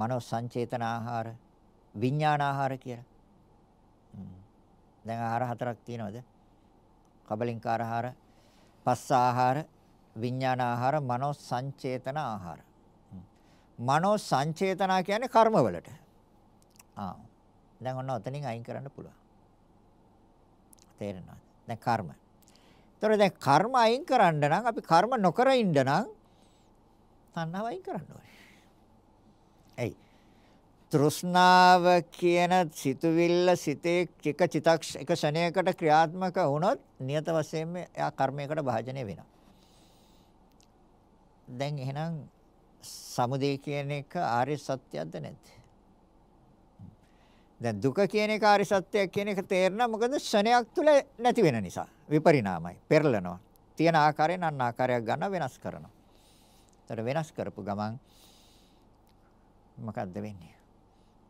මනෝ සංචේතන ආහාර, විඥාන ආහාර කියලා. දැන් ආහාර හතරක් තියෙනවද? කබලින්කාර ආහාර, පස්ස ආහාර, විඥාන ආහාර, මනෝ සංචේතන ආහාර. මනෝ සංචේතන කියන්නේ කර්මවලට. ආ. දැන් ඔන්න ඔතනින් අයින් කරන්න පුළුවන්. තේරෙනවද? දැන් කර්ම. ඒතොර දැන් කර්ම අයින් කරන්න නම් අපි කර්ම නොකර ඉන්න නම් තණ්හාව අයින් කරන්න ඕනේ. තෘෂ්ණාව කියන සිතුවිල්ල සිතේ එක චිතක්ෂ එක ෂණයකට ක්‍රියාත්මක වුණොත් නියත වශයෙන්ම එයා කර්මයකට භාජනය වෙනවා. දැන් එහෙනම් සමුදය කියන එක ආර්ය සත්‍යයක්ද නැද්ද? දැන් දුක කියන එක ආර්ය සත්‍යයක් කියන එක තේරෙනවා මොකද ෂණයක් තුල නැති වෙන නිසා. විපරිණාමයි. පෙරලනවා. තියෙන ආකාරයෙන් අන්න ආකාරයක් ගන්න වෙනස් කරනවා. ඒතර වෙනස් කරපු ගමන් මොකද්ද වෙන්නේ?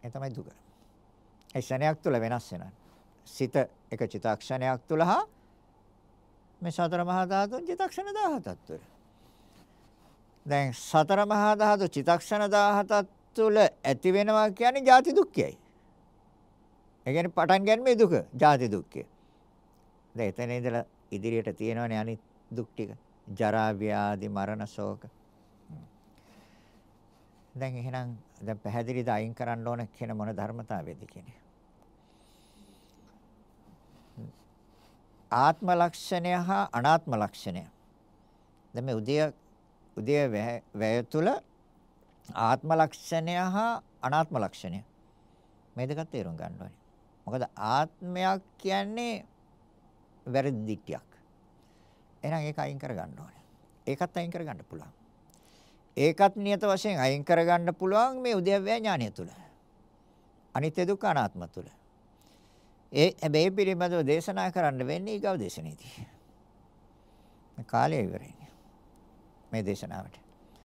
ඒ තමයි දුක. ඒ ශරණයක් තුල වෙනස් වෙනවා. සිත එක චිතක්ෂණයක් තුල හා මේ සතර මහා ධාතුන් චිතක්ෂණ 17ක් තුල. දැන් සතර මහා ධාතු චිතක්ෂණ 17ක් තුල ඇති වෙනවා කියන්නේ ජාති දුක්ඛයයි. ඒ කියන්නේ පටන් ගැනීමේ දුක, ජාති දුක්ඛය. දැන් එතන ඉඳලා ඉදිරියට තියෙනවනේ අනිත් දුක් ටික. ජරා ව්‍යාධි මරණ ශෝක දැන් එහෙනම් දැන් පැහැදිලිද අයින් කරන්න ඕන කියන මොන ධර්මතාවයද කියන්නේ? ආත්ම ලක්ෂණය හා අනාත්ම ලක්ෂණය. දැන් මේ උදය උදය වැය තුල ආත්ම ලක්ෂණය හා අනාත්ම ලක්ෂණය මේ දෙක තේරුම් ගන්න ඕනේ. මොකද ආත්මයක් කියන්නේ වැරදි දිට්ටියක්. එහෙනම් ඒක අයින් කර ගන්න ඕනේ. ඒකත් අයින් කර ගන්න පුළුවන්. ඒකත් නියත වශයෙන් අයින් කරගන්න පුළුවන් මේ උද්‍යව්‍ය ඥානය තුල. අනිත්‍ය දුක්ඛ අනාත්ම තුල. ඒ හැබැයි පිළිබඳව දේශනා කරන්න වෙන්නේ ඊගව දේශනෙදී. කාලය ඉවරයි. මේ දේශනාවට.